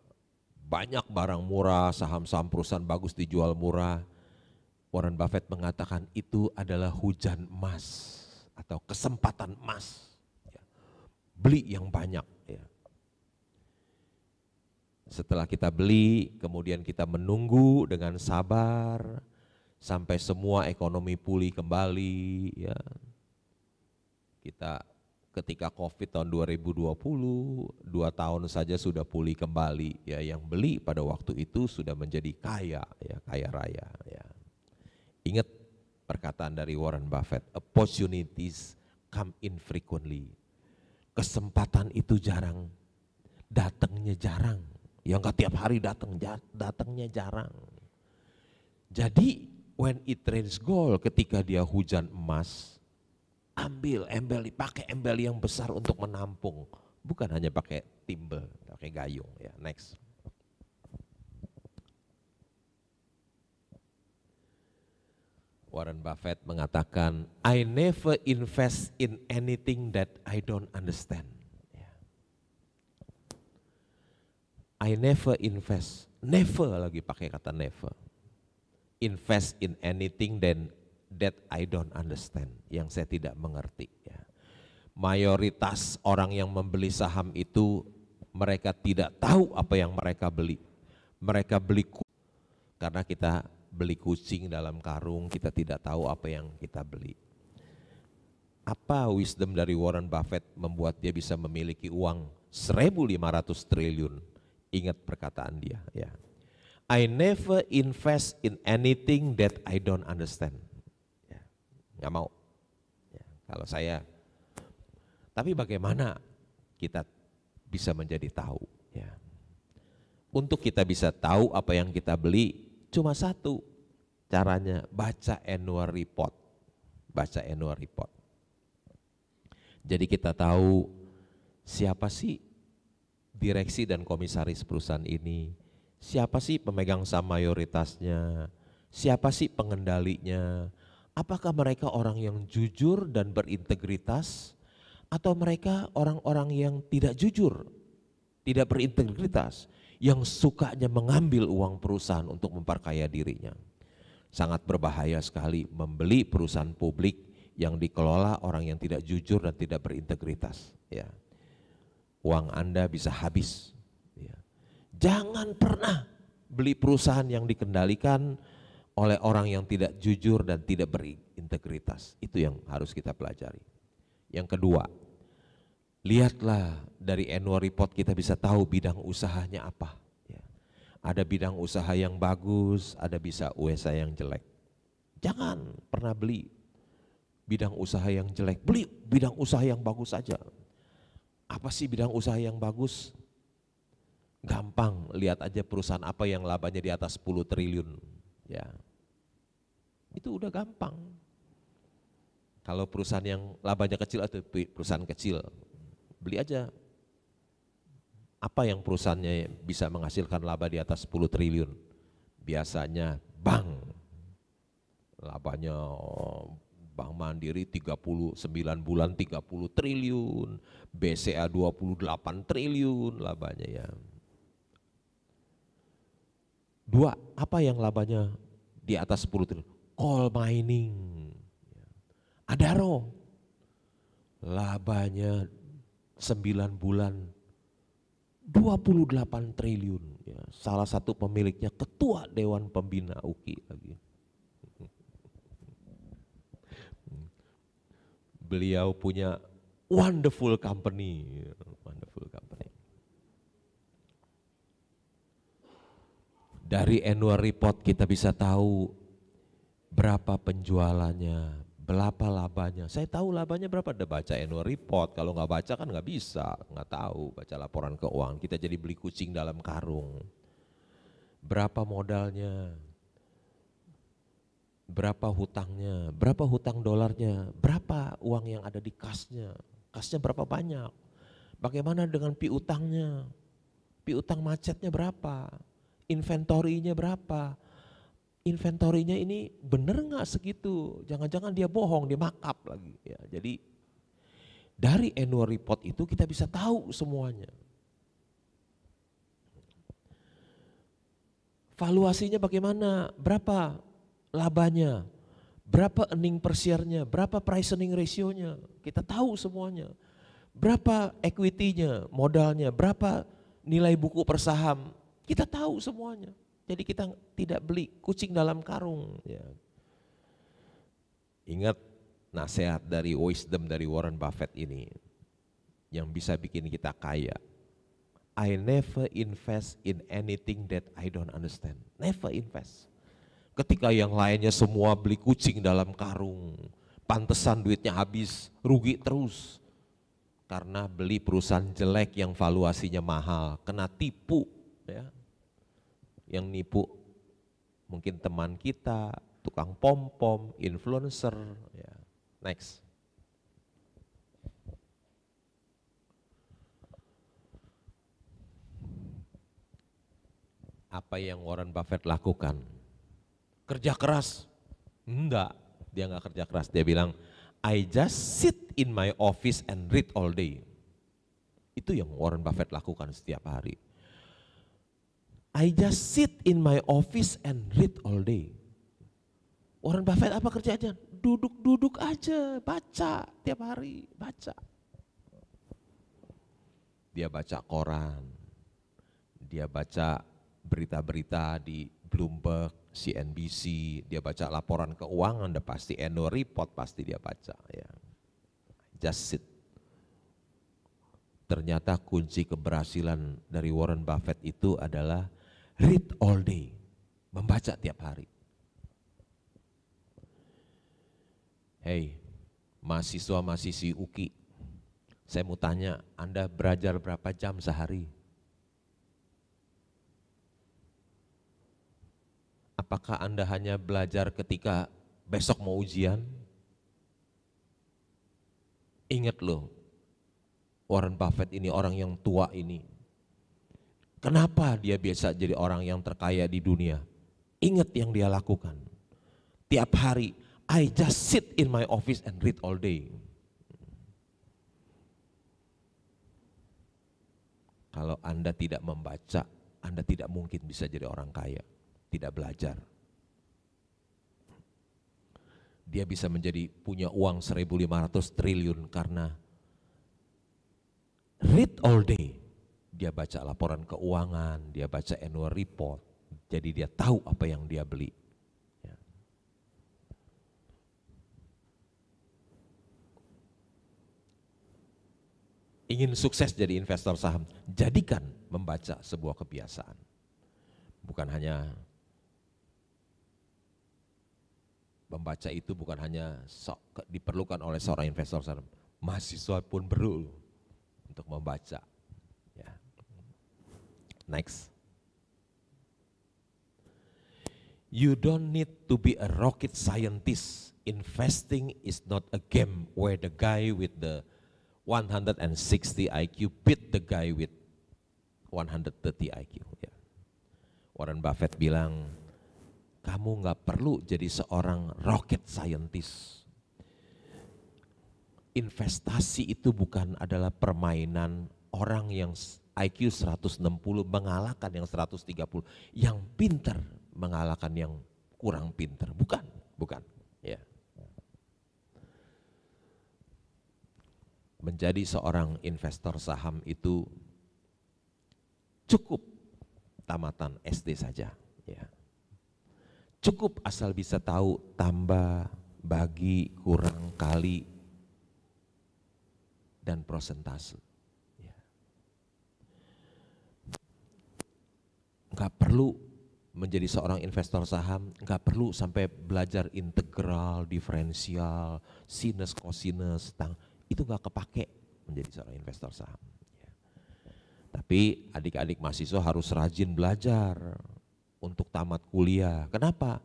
banyak barang murah, saham-saham perusahaan bagus dijual murah. Warren Buffett mengatakan itu adalah hujan emas atau kesempatan emas. Ya. Beli yang banyak. Ya. Setelah kita beli, kemudian kita menunggu dengan sabar sampai semua ekonomi pulih kembali. Ya. Kita ketika Covid tahun 2020, dua tahun saja sudah pulih kembali. Ya, yang beli pada waktu itu sudah menjadi kaya, ya kaya raya. Ya. Ingat perkataan dari Warren Buffett, opportunities come in frequently. Kesempatan itu jarang, datangnya jarang. Yang nggak tiap hari datang, datangnya jarang. Jadi when it rains gold, ketika dia hujan emas, ambil embel, pakai embel yang besar untuk menampung. Bukan hanya pakai timbel pakai gayung. Ya, next. Warren Buffett mengatakan, I never invest in anything that I don't understand. Ya. I never invest, never lagi pakai kata never. Invest in anything that that I don't understand, yang saya tidak mengerti. Ya. Mayoritas orang yang membeli saham itu mereka tidak tahu apa yang mereka beli. Mereka beli karena kita beli kucing dalam karung, kita tidak tahu apa yang kita beli. Apa wisdom dari Warren Buffett membuat dia bisa memiliki uang 1.500 triliun? Ingat perkataan dia ya. I never invest in anything that I don't understand nggak mau. Ya, kalau saya, tapi bagaimana kita bisa menjadi tahu? Ya. Untuk kita bisa tahu apa yang kita beli, cuma satu caranya, baca annual report. Baca annual report. Jadi kita tahu siapa sih direksi dan komisaris perusahaan ini, siapa sih pemegang saham mayoritasnya, siapa sih pengendalinya, Apakah mereka orang yang jujur dan berintegritas atau mereka orang-orang yang tidak jujur, tidak berintegritas, yang sukanya mengambil uang perusahaan untuk memperkaya dirinya. Sangat berbahaya sekali membeli perusahaan publik yang dikelola orang yang tidak jujur dan tidak berintegritas. Ya. Uang Anda bisa habis. Ya. Jangan pernah beli perusahaan yang dikendalikan oleh orang yang tidak jujur dan tidak berintegritas. Itu yang harus kita pelajari. Yang kedua, lihatlah dari annual report kita bisa tahu bidang usahanya apa. Ya. Ada bidang usaha yang bagus, ada bisa usaha yang jelek. Jangan pernah beli bidang usaha yang jelek, beli bidang usaha yang bagus saja. Apa sih bidang usaha yang bagus? Gampang, lihat aja perusahaan apa yang labanya di atas 10 triliun. Ya, itu udah gampang. Kalau perusahaan yang labanya kecil atau perusahaan kecil, beli aja apa yang perusahaannya bisa menghasilkan laba di atas 10 triliun. Biasanya bank labanya Bank Mandiri 39 bulan 30 triliun, BCA 28 triliun labanya ya. Dua, apa yang labanya di atas 10 triliun? coal mining. Ada roh. labanya 9 bulan 28 triliun. Ya, salah satu pemiliknya ketua Dewan Pembina UKI lagi. Beliau punya wonderful company, wonderful company. Dari annual report kita bisa tahu berapa penjualannya, berapa labanya. Saya tahu labanya berapa, ada baca annual report. Kalau nggak baca kan nggak bisa, nggak tahu baca laporan keuangan. Kita jadi beli kucing dalam karung. Berapa modalnya, berapa hutangnya, berapa hutang dolarnya, berapa uang yang ada di kasnya, kasnya berapa banyak, bagaimana dengan piutangnya, piutang macetnya berapa, inventorinya berapa, inventorinya ini bener nggak segitu? Jangan-jangan dia bohong, dia makap lagi. Ya, jadi dari annual report itu kita bisa tahu semuanya. Valuasinya bagaimana? Berapa labanya? Berapa earning per share-nya? Berapa price earning ratio-nya? Kita tahu semuanya. Berapa equity-nya, modalnya, berapa nilai buku per saham? Kita tahu semuanya. Jadi kita tidak beli kucing dalam karung. Ya. Ingat nasihat dari wisdom dari Warren Buffett ini yang bisa bikin kita kaya. I never invest in anything that I don't understand. Never invest. Ketika yang lainnya semua beli kucing dalam karung, pantesan duitnya habis, rugi terus. Karena beli perusahaan jelek yang valuasinya mahal, kena tipu. Ya yang nipu mungkin teman kita, tukang pom-pom, influencer. Ya. Next. Apa yang Warren Buffett lakukan? Kerja keras? Enggak, dia nggak kerja keras. Dia bilang, I just sit in my office and read all day. Itu yang Warren Buffett lakukan setiap hari I just sit in my office and read all day. Warren Buffett apa kerja aja? Duduk-duduk aja, baca tiap hari, baca. Dia baca koran, dia baca berita-berita di Bloomberg, CNBC, dia baca laporan keuangan, udah pasti annual report pasti dia baca. Ya. Just sit. Ternyata kunci keberhasilan dari Warren Buffett itu adalah Read all day. Membaca tiap hari. Hey, mahasiswa-mahasiswi UKI, saya mau tanya, Anda belajar berapa jam sehari? Apakah Anda hanya belajar ketika besok mau ujian? Ingat loh, Warren Buffett ini orang yang tua ini, Kenapa dia biasa jadi orang yang terkaya di dunia? Ingat yang dia lakukan. Tiap hari, I just sit in my office and read all day. Kalau Anda tidak membaca, Anda tidak mungkin bisa jadi orang kaya, tidak belajar. Dia bisa menjadi punya uang 1.500 triliun karena read all day dia baca laporan keuangan, dia baca annual report, jadi dia tahu apa yang dia beli. Ya. Ingin sukses jadi investor saham, jadikan membaca sebuah kebiasaan. Bukan hanya membaca itu bukan hanya diperlukan oleh seorang investor saham, mahasiswa pun perlu untuk membaca Next. You don't need to be a rocket scientist. Investing is not a game where the guy with the 160 IQ beat the guy with 130 IQ. Yeah. Warren Buffett bilang, kamu nggak perlu jadi seorang rocket scientist. Investasi itu bukan adalah permainan orang yang IQ 160 mengalahkan yang 130. Yang pinter mengalahkan yang kurang pinter. Bukan, bukan. Ya. Menjadi seorang investor saham itu cukup tamatan SD saja. Ya. Cukup asal bisa tahu tambah, bagi, kurang, kali, dan prosentase nggak perlu menjadi seorang investor saham, nggak perlu sampai belajar integral, diferensial, sinus, kosinus, tang itu nggak kepake menjadi seorang investor saham. Ya. Tapi adik-adik mahasiswa harus rajin belajar untuk tamat kuliah. Kenapa?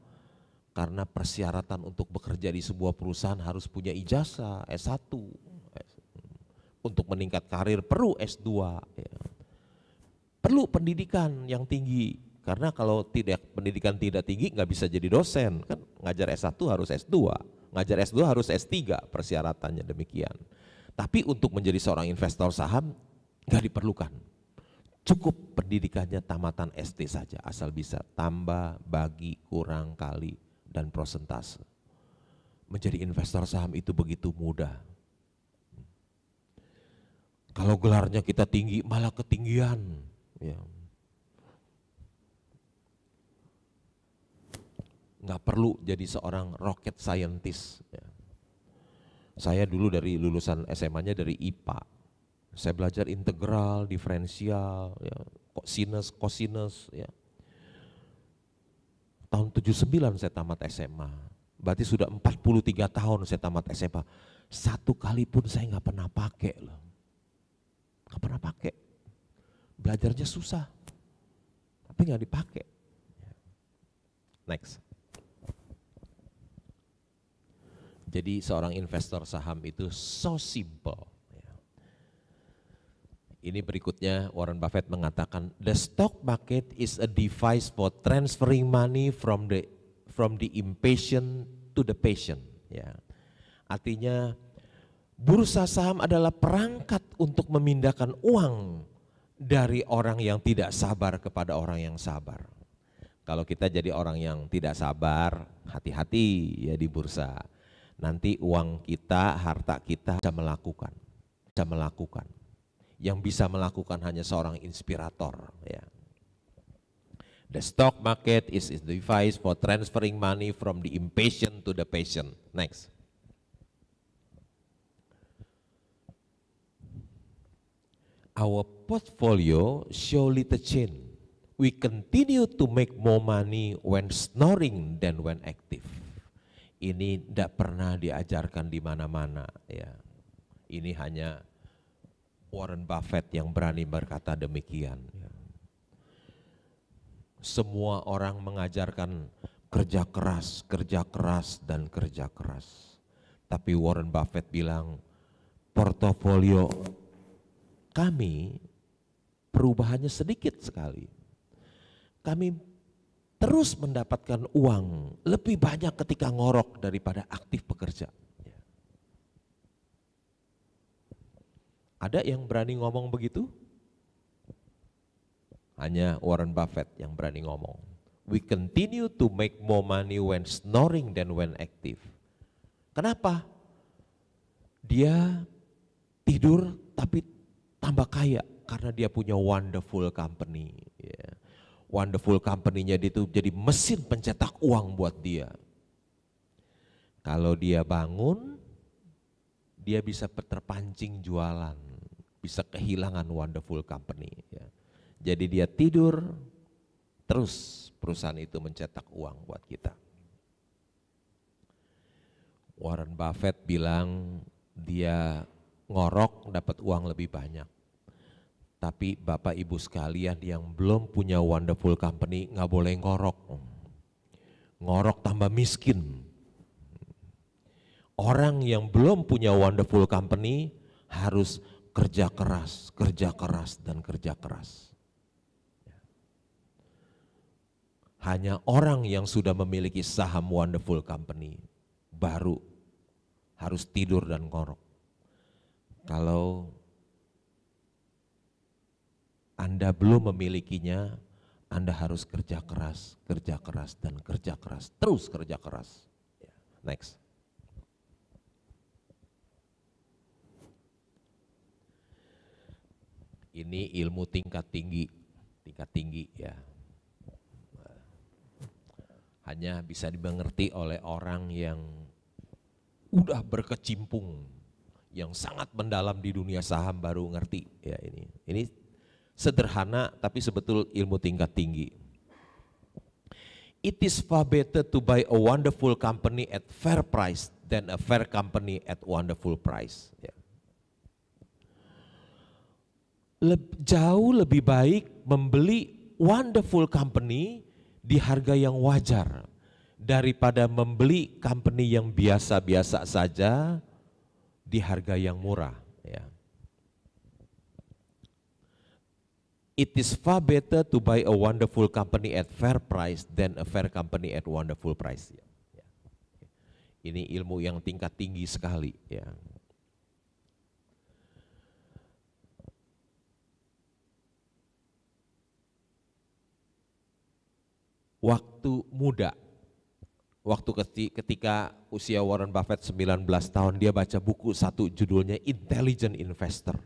Karena persyaratan untuk bekerja di sebuah perusahaan harus punya ijazah S1. Hmm, untuk meningkat karir perlu S2. Ya perlu pendidikan yang tinggi karena kalau tidak pendidikan tidak tinggi nggak bisa jadi dosen kan ngajar S1 harus S2 ngajar S2 harus S3 persyaratannya demikian tapi untuk menjadi seorang investor saham nggak diperlukan cukup pendidikannya tamatan SD saja asal bisa tambah bagi kurang kali dan prosentase menjadi investor saham itu begitu mudah kalau gelarnya kita tinggi malah ketinggian ya nggak perlu jadi seorang rocket scientist. Ya. Saya dulu dari lulusan SMA-nya dari IPA. Saya belajar integral, diferensial, ya, sinus, kosinus. Ya. Tahun 79 saya tamat SMA. Berarti sudah 43 tahun saya tamat SMA. Satu kali pun saya nggak pernah pakai loh. Nggak pernah pakai belajarnya susah, tapi nggak dipakai. Next. Jadi seorang investor saham itu so simple. Ini berikutnya Warren Buffett mengatakan, the stock market is a device for transferring money from the from the impatient to the patient. Ya. Artinya bursa saham adalah perangkat untuk memindahkan uang dari orang yang tidak sabar kepada orang yang sabar. Kalau kita jadi orang yang tidak sabar, hati-hati ya di bursa. Nanti uang kita, harta kita bisa melakukan, bisa melakukan. Yang bisa melakukan hanya seorang inspirator. Ya. The stock market is the device for transferring money from the impatient to the patient. Next. our portfolio show little change. We continue to make more money when snoring than when active. Ini tidak pernah diajarkan di mana-mana. Ya. Ini hanya Warren Buffett yang berani berkata demikian. Ya. Semua orang mengajarkan kerja keras, kerja keras, dan kerja keras. Tapi Warren Buffett bilang, portofolio kami perubahannya sedikit sekali. Kami terus mendapatkan uang lebih banyak ketika ngorok daripada aktif bekerja. Ada yang berani ngomong begitu? Hanya Warren Buffett yang berani ngomong. We continue to make more money when snoring than when active. Kenapa? Dia tidur tapi tambah kaya karena dia punya wonderful company. Yeah. Wonderful company-nya itu jadi mesin pencetak uang buat dia. Kalau dia bangun, dia bisa terpancing jualan, bisa kehilangan wonderful company. Ya. Jadi dia tidur, terus perusahaan itu mencetak uang buat kita. Warren Buffett bilang dia ngorok dapat uang lebih banyak. Tapi Bapak Ibu sekalian yang belum punya wonderful company nggak boleh ngorok. Ngorok tambah miskin. Orang yang belum punya wonderful company harus kerja keras, kerja keras dan kerja keras. Hanya orang yang sudah memiliki saham wonderful company baru harus tidur dan ngorok. Kalau anda belum memilikinya, Anda harus kerja keras, kerja keras, dan kerja keras. Terus kerja keras. Ya, next. Ini ilmu tingkat tinggi, tingkat tinggi ya. Hanya bisa dimengerti oleh orang yang udah berkecimpung yang sangat mendalam di dunia saham baru ngerti ya ini. Ini sederhana tapi sebetul ilmu tingkat tinggi. It is far better to buy a wonderful company at fair price than a fair company at wonderful price. Ya. jauh lebih baik membeli wonderful company di harga yang wajar daripada membeli company yang biasa-biasa saja di harga yang murah. It is far better to buy a wonderful company at fair price than a fair company at wonderful price. Ya. Ya. Ini ilmu yang tingkat tinggi sekali. Ya. Waktu muda, waktu ketika usia Warren Buffett 19 tahun, dia baca buku satu judulnya Intelligent Investor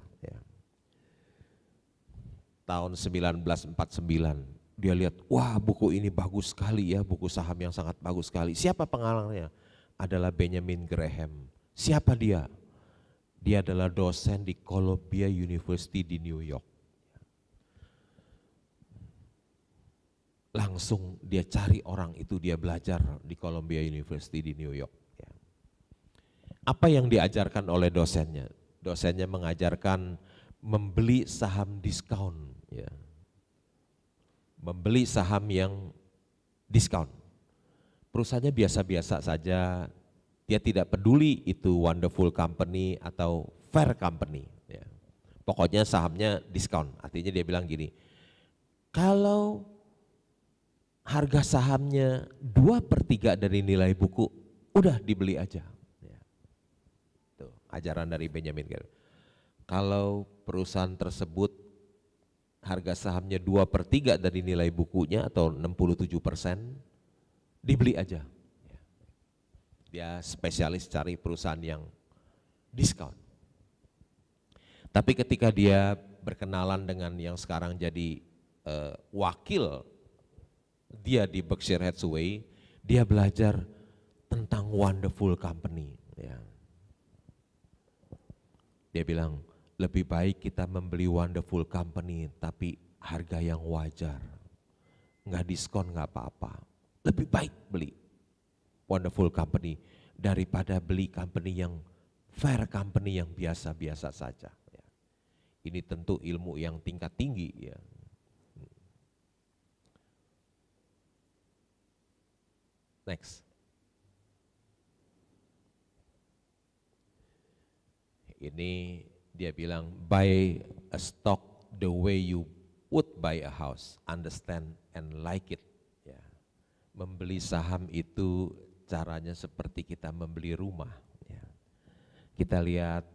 tahun 1949. Dia lihat, wah buku ini bagus sekali ya, buku saham yang sangat bagus sekali. Siapa pengarangnya? Adalah Benjamin Graham. Siapa dia? Dia adalah dosen di Columbia University di New York. Langsung dia cari orang itu, dia belajar di Columbia University di New York. Apa yang diajarkan oleh dosennya? Dosennya mengajarkan membeli saham diskon ya, membeli saham yang diskon. Perusahaannya biasa-biasa saja, dia tidak peduli itu wonderful company atau fair company. Ya. Pokoknya sahamnya diskon, artinya dia bilang gini, kalau harga sahamnya 2 per 3 dari nilai buku, udah dibeli aja. Ya. Tuh, ajaran dari Benjamin Graham. Kalau perusahaan tersebut harga sahamnya 2 per 3 dari nilai bukunya atau 67 persen, dibeli aja. Dia spesialis cari perusahaan yang diskon. Tapi ketika dia berkenalan dengan yang sekarang jadi uh, wakil dia di Berkshire Hathaway, dia belajar tentang wonderful company. Ya. Dia bilang, lebih baik kita membeli wonderful company tapi harga yang wajar. Nggak diskon nggak apa-apa. Lebih baik beli wonderful company daripada beli company yang fair company yang biasa-biasa saja. Ya. Ini tentu ilmu yang tingkat tinggi ya. Next. Ini dia bilang, buy a stock the way you would buy a house, understand and like it. Ya. Membeli saham itu caranya seperti kita membeli rumah. Ya. Kita lihat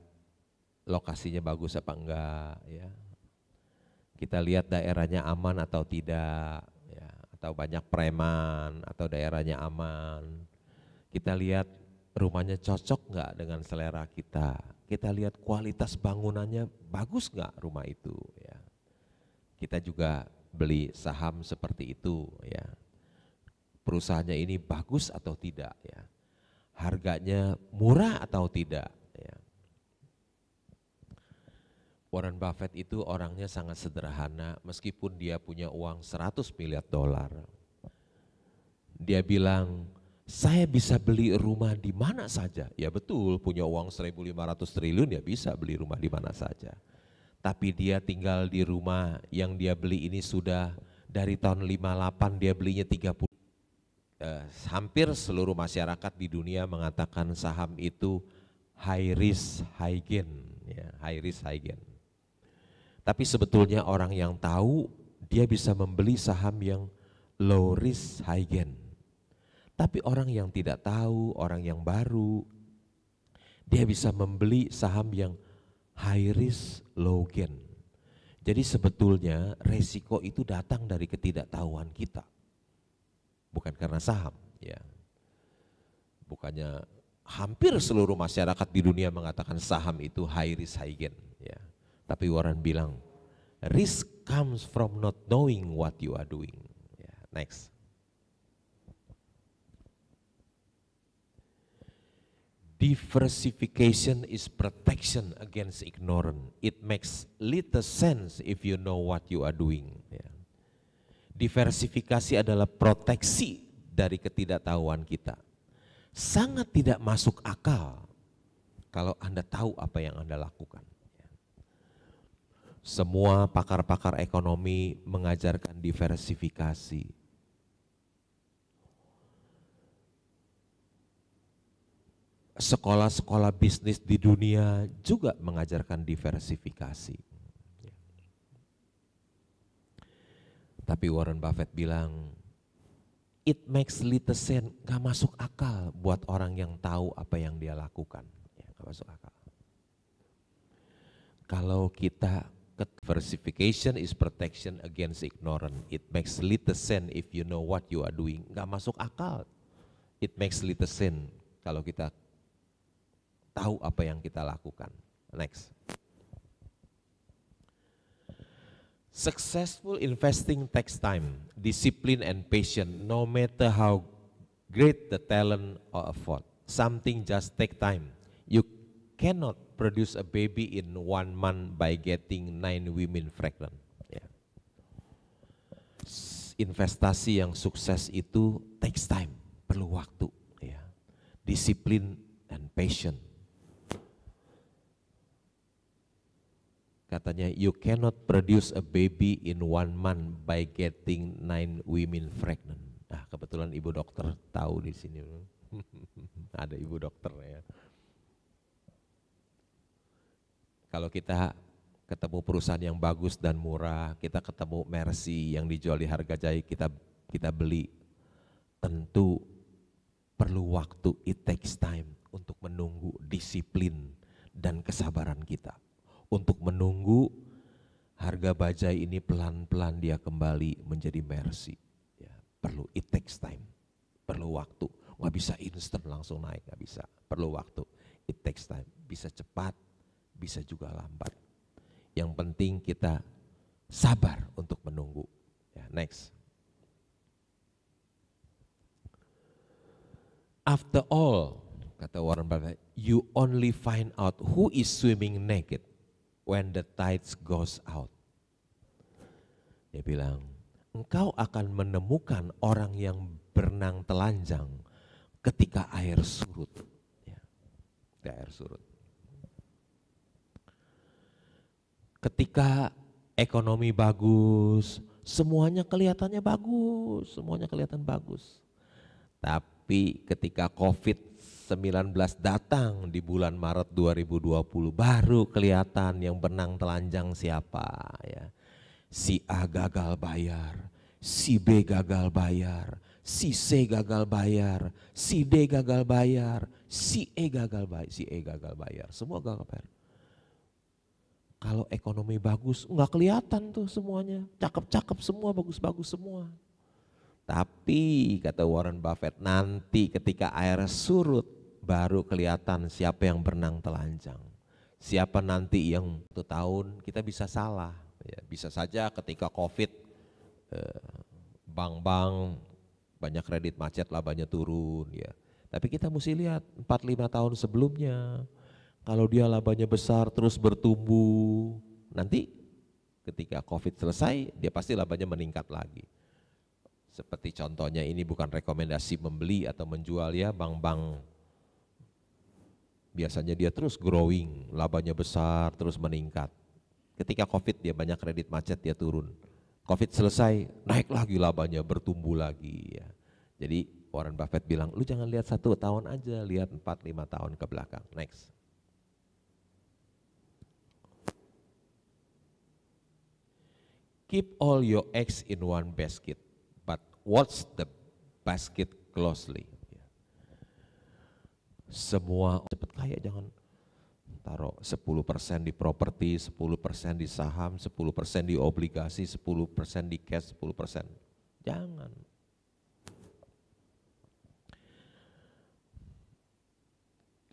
lokasinya bagus apa enggak, ya. Kita lihat daerahnya aman atau tidak, ya. atau banyak preman atau daerahnya aman. Kita lihat rumahnya cocok enggak dengan selera kita, kita lihat kualitas bangunannya bagus nggak rumah itu ya. Kita juga beli saham seperti itu ya. Perusahaannya ini bagus atau tidak ya. Harganya murah atau tidak ya. Warren Buffett itu orangnya sangat sederhana meskipun dia punya uang 100 miliar dolar. Dia bilang, saya bisa beli rumah di mana saja. Ya betul, punya uang 1.500 triliun ya bisa beli rumah di mana saja. Tapi dia tinggal di rumah yang dia beli ini sudah dari tahun 58 dia belinya 30. Eh, hampir seluruh masyarakat di dunia mengatakan saham itu high risk high gain, ya, high risk high gain. Tapi sebetulnya orang yang tahu dia bisa membeli saham yang low risk high gain tapi orang yang tidak tahu, orang yang baru, dia bisa membeli saham yang high risk, low gain. Jadi sebetulnya resiko itu datang dari ketidaktahuan kita. Bukan karena saham, ya. Bukannya hampir seluruh masyarakat di dunia mengatakan saham itu high risk, high gain, ya. Tapi Warren bilang, risk comes from not knowing what you are doing. Ya, next. Diversification is protection against ignorance. It makes little sense if you know what you are doing. Ya. Diversifikasi adalah proteksi dari ketidaktahuan kita. Sangat tidak masuk akal kalau Anda tahu apa yang Anda lakukan. Semua pakar-pakar ekonomi mengajarkan diversifikasi sekolah-sekolah bisnis di dunia juga mengajarkan diversifikasi. Tapi Warren Buffett bilang, it makes little sense, gak masuk akal buat orang yang tahu apa yang dia lakukan. Ya, gak masuk akal. Kalau kita diversification is protection against ignorance. It makes little sense if you know what you are doing. Gak masuk akal. It makes little sense kalau kita tahu apa yang kita lakukan. Next. Successful investing takes time, discipline and patience, no matter how great the talent or effort. Something just take time. You cannot produce a baby in one month by getting nine women pregnant. Yeah. Investasi yang sukses itu takes time, perlu waktu. Yeah. Disiplin and patience. katanya you cannot produce a baby in one month by getting nine women pregnant. Nah, kebetulan ibu dokter tahu di sini. Ada ibu dokter ya. Kalau kita ketemu perusahaan yang bagus dan murah, kita ketemu Mercy yang dijual di harga jahit, kita kita beli. Tentu perlu waktu, it takes time untuk menunggu disiplin dan kesabaran kita untuk menunggu harga bajai ini pelan-pelan dia kembali menjadi mercy. Ya, perlu it takes time, perlu waktu. Gak bisa instant langsung naik, gak bisa. Perlu waktu, it takes time. Bisa cepat, bisa juga lambat. Yang penting kita sabar untuk menunggu. Ya, next. After all, kata Warren Buffett, you only find out who is swimming naked when the tides goes out. Dia bilang, engkau akan menemukan orang yang berenang telanjang ketika air surut. Ya, air surut. Ketika ekonomi bagus, semuanya kelihatannya bagus, semuanya kelihatan bagus. Tapi ketika COVID 19 datang di bulan Maret 2020 baru kelihatan yang benang telanjang siapa ya. Si A gagal bayar, si B gagal bayar, si C gagal bayar, si D gagal bayar, si E gagal bayar, si E gagal bayar, semua gagal bayar. Kalau ekonomi bagus nggak kelihatan tuh semuanya, cakep-cakep semua, bagus-bagus semua. Tapi kata Warren Buffett, nanti ketika air surut baru kelihatan siapa yang berenang telanjang. Siapa nanti yang satu tahun kita bisa salah. Ya, bisa saja ketika COVID, eh, bank-bank banyak kredit macet lah banyak turun ya. Tapi kita mesti lihat 4-5 tahun sebelumnya, kalau dia labanya besar terus bertumbuh, nanti ketika COVID selesai dia pasti labanya meningkat lagi. Seperti contohnya ini bukan rekomendasi membeli atau menjual ya bank-bank. Biasanya dia terus growing, labanya besar, terus meningkat. Ketika Covid dia banyak kredit macet dia turun. Covid selesai, naik lagi labanya, bertumbuh lagi ya. Jadi Warren Buffett bilang, lu jangan lihat satu tahun aja, lihat empat lima tahun ke belakang. Next. Keep all your eggs in one basket watch the basket closely. Semua cepat kaya jangan taruh 10% di properti, 10% di saham, 10% di obligasi, 10% di cash, 10%. Jangan.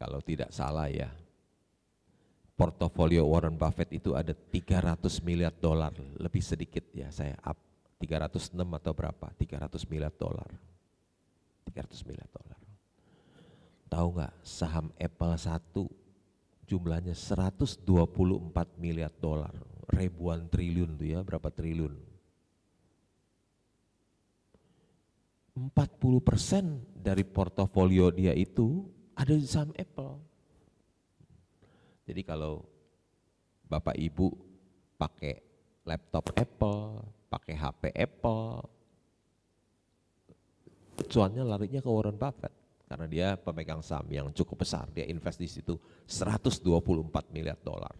Kalau tidak salah ya, portofolio Warren Buffett itu ada 300 miliar dolar, lebih sedikit ya saya up 306 atau berapa? 300 miliar dolar. 300 miliar dolar. Tahu nggak saham Apple satu jumlahnya 124 miliar dolar. Ribuan triliun tuh ya, berapa triliun? 40% dari portofolio dia itu ada di saham Apple. Jadi kalau Bapak Ibu pakai laptop Apple, pakai HP Apple. Cuannya larinya ke Warren Buffett karena dia pemegang saham yang cukup besar. Dia invest di situ 124 miliar dolar.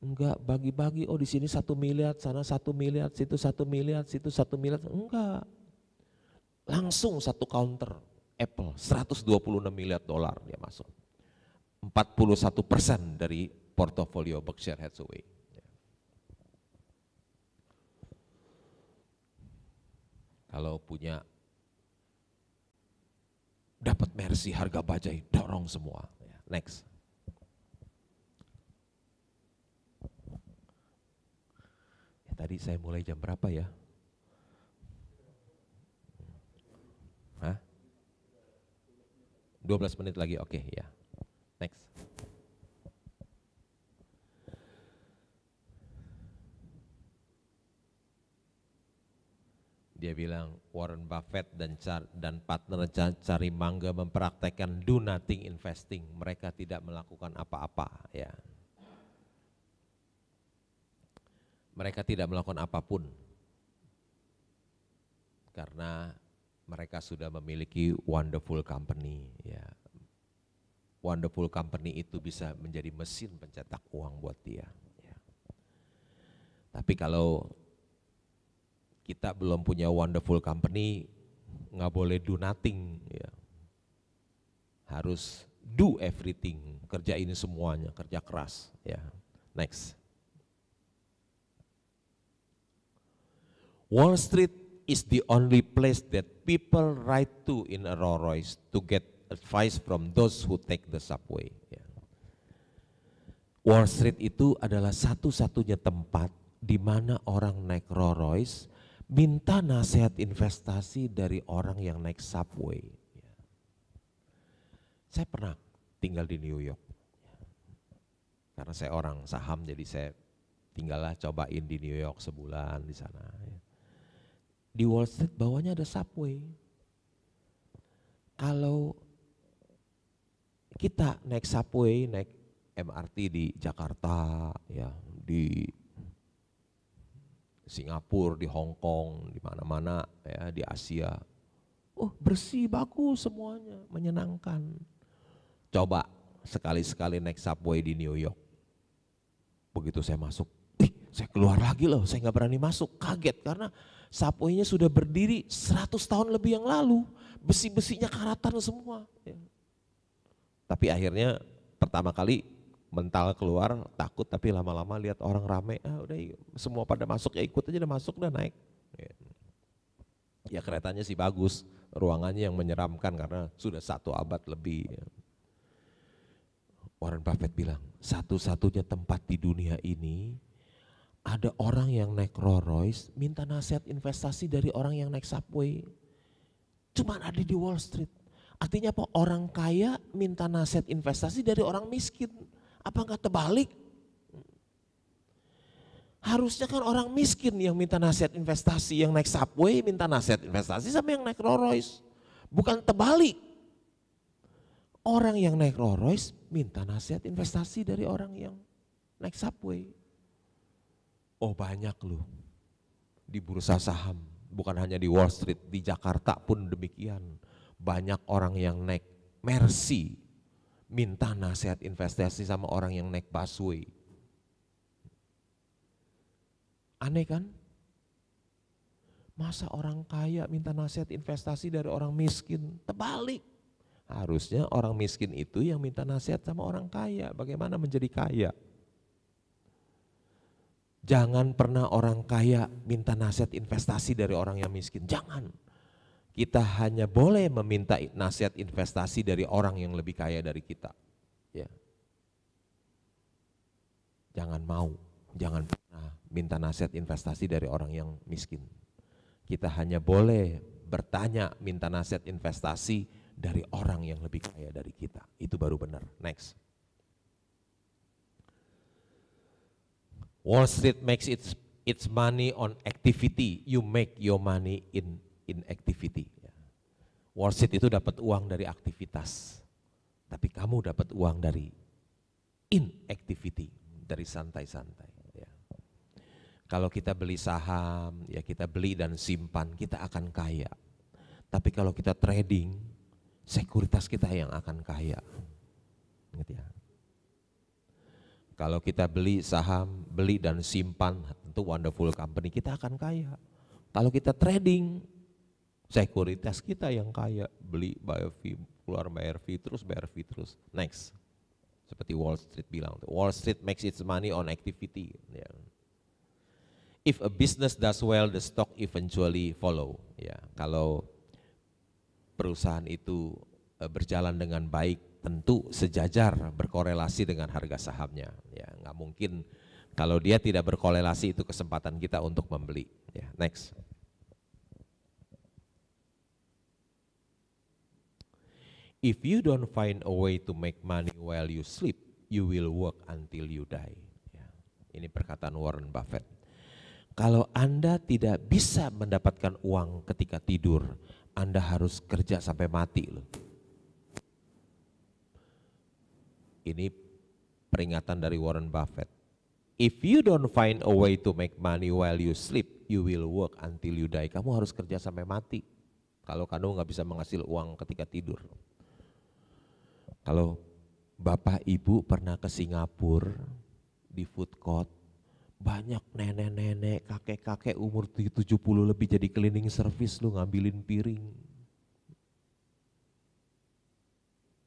Enggak bagi-bagi, oh di sini satu miliar, sana satu miliar, situ satu miliar, situ satu miliar. Enggak. Langsung satu counter Apple 126 miliar dolar dia masuk. 41 persen dari portofolio Berkshire Hathaway. Kalau punya dapat mercy harga bajai, dorong semua. Ya, next. Ya, tadi saya mulai jam berapa ya? Hah? 12 menit lagi, oke okay, ya. Next. Dia bilang Warren Buffett dan dan partner cari mangga mempraktekkan do nothing investing. Mereka tidak melakukan apa-apa ya. Mereka tidak melakukan apapun karena mereka sudah memiliki wonderful company ya. Wonderful company itu bisa menjadi mesin pencetak uang buat dia. Ya. Tapi kalau kita belum punya wonderful company, nggak boleh do nothing. Ya. Harus do everything, Kerja ini semuanya, kerja keras. Ya. Next. Wall Street is the only place that people ride to in a Rolls Royce to get advice from those who take the subway. Ya. Wall Street itu adalah satu-satunya tempat di mana orang naik Rolls Royce minta nasihat investasi dari orang yang naik subway. Saya pernah tinggal di New York. Karena saya orang saham jadi saya tinggallah cobain di New York sebulan di sana. Di Wall Street bawahnya ada subway. Kalau kita naik subway, naik MRT di Jakarta, ya di Singapura, di Hong Kong, di mana-mana ya di Asia. Oh bersih, bagus semuanya, menyenangkan. Coba sekali-sekali naik subway di New York. Begitu saya masuk, ih saya keluar lagi loh, saya nggak berani masuk, kaget karena subwaynya sudah berdiri 100 tahun lebih yang lalu. Besi-besinya karatan semua. Ya. Tapi akhirnya pertama kali mental keluar takut tapi lama-lama lihat orang rame ah udah semua pada masuk ya ikut aja udah masuk udah naik ya keretanya sih bagus ruangannya yang menyeramkan karena sudah satu abad lebih ya. Warren Buffett bilang satu-satunya tempat di dunia ini ada orang yang naik Rolls Royce minta nasihat investasi dari orang yang naik Subway cuma ada di Wall Street artinya apa orang kaya minta nasihat investasi dari orang miskin apa nggak terbalik? Harusnya kan orang miskin yang minta nasihat investasi, yang naik subway minta nasihat investasi sama yang naik Rolls Royce. Bukan terbalik. Orang yang naik Rolls Royce minta nasihat investasi dari orang yang naik subway. Oh banyak loh di bursa saham, bukan hanya di Wall Street, di Jakarta pun demikian. Banyak orang yang naik Mercy minta nasihat investasi sama orang yang naik busway. Aneh kan? Masa orang kaya minta nasihat investasi dari orang miskin? Terbalik. Harusnya orang miskin itu yang minta nasihat sama orang kaya. Bagaimana menjadi kaya? Jangan pernah orang kaya minta nasihat investasi dari orang yang miskin. Jangan kita hanya boleh meminta nasihat investasi dari orang yang lebih kaya dari kita. Ya. Jangan mau, jangan pernah minta nasihat investasi dari orang yang miskin. Kita hanya boleh bertanya minta nasihat investasi dari orang yang lebih kaya dari kita. Itu baru benar. Next. Wall Street makes its its money on activity. You make your money in inactivity. Ya. Worship itu dapat uang dari aktivitas, tapi kamu dapat uang dari inactivity, dari santai-santai. Ya. Kalau kita beli saham, ya kita beli dan simpan, kita akan kaya. Tapi kalau kita trading, sekuritas kita yang akan kaya. Ingat ya. Kalau kita beli saham, beli dan simpan, tentu wonderful company, kita akan kaya. Kalau kita trading, sekuritas kita yang kaya beli fee keluar fee terus bayar fee terus next seperti Wall Street bilang Wall Street makes its money on activity yeah. if a business does well the stock eventually follow ya kalau perusahaan itu eh, berjalan dengan baik tentu sejajar berkorelasi dengan harga sahamnya ya nggak mungkin kalau dia tidak berkorelasi itu kesempatan kita untuk membeli ya next If you don't find a way to make money while you sleep, you will work until you die. Ya. Ini perkataan Warren Buffett. Kalau Anda tidak bisa mendapatkan uang ketika tidur, Anda harus kerja sampai mati. Loh. Ini peringatan dari Warren Buffett. If you don't find a way to make money while you sleep, you will work until you die. Kamu harus kerja sampai mati. Kalau kamu nggak bisa menghasil uang ketika tidur. Kalau Bapak Ibu pernah ke Singapura di food court, banyak nenek-nenek, kakek-kakek umur 70 lebih jadi cleaning service lu ngambilin piring.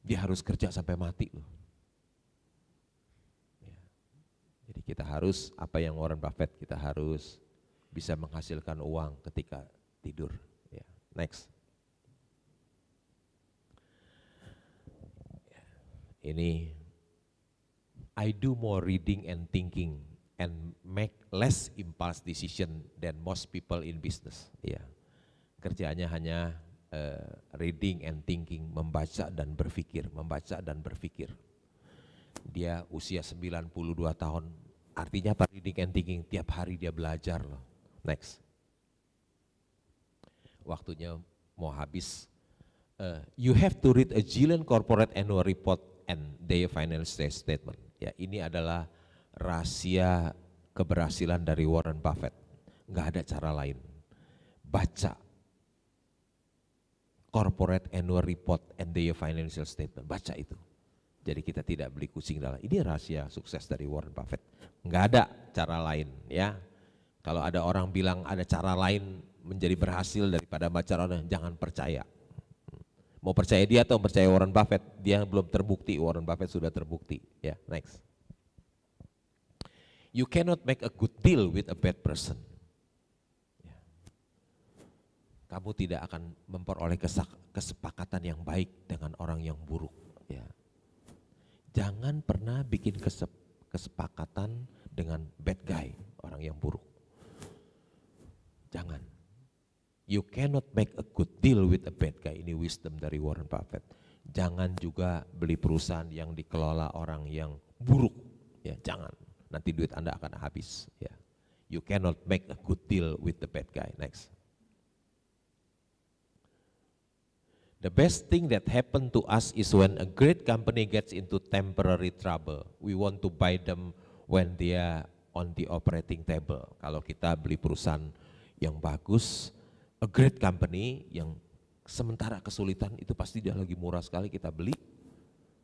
Dia harus kerja sampai mati loh. Ya. Jadi kita harus, apa yang Warren Buffett, kita harus bisa menghasilkan uang ketika tidur. Ya. Next. ini I do more reading and thinking and make less impulse decision than most people in business. Ya. kerjanya hanya uh, reading and thinking, membaca dan berpikir, membaca dan berpikir. Dia usia 92 tahun, artinya apa reading and thinking? Tiap hari dia belajar loh. Next. Waktunya mau habis. Uh, you have to read a Gillian Corporate Annual Report and their financial statement. Ya, ini adalah rahasia keberhasilan dari Warren Buffett. Nggak ada cara lain. Baca corporate annual report and their financial statement. Baca itu. Jadi kita tidak beli kucing dalam. Ini rahasia sukses dari Warren Buffett. Nggak ada cara lain ya. Kalau ada orang bilang ada cara lain menjadi berhasil daripada baca orang, jangan percaya mau percaya dia atau percaya Warren Buffett dia belum terbukti Warren Buffett sudah terbukti ya yeah, next you cannot make a good deal with a bad person ya. kamu tidak akan memperoleh kesepakatan yang baik dengan orang yang buruk yeah. jangan pernah bikin kesepakatan dengan bad guy orang yang buruk jangan You cannot make a good deal with a bad guy. Ini wisdom dari Warren Buffett. Jangan juga beli perusahaan yang dikelola orang yang buruk. Ya, jangan. Nanti duit Anda akan habis. Ya. You cannot make a good deal with the bad guy. Next. The best thing that happened to us is when a great company gets into temporary trouble. We want to buy them when they are on the operating table. Kalau kita beli perusahaan yang bagus, a great company yang sementara kesulitan itu pasti dia lagi murah sekali kita beli,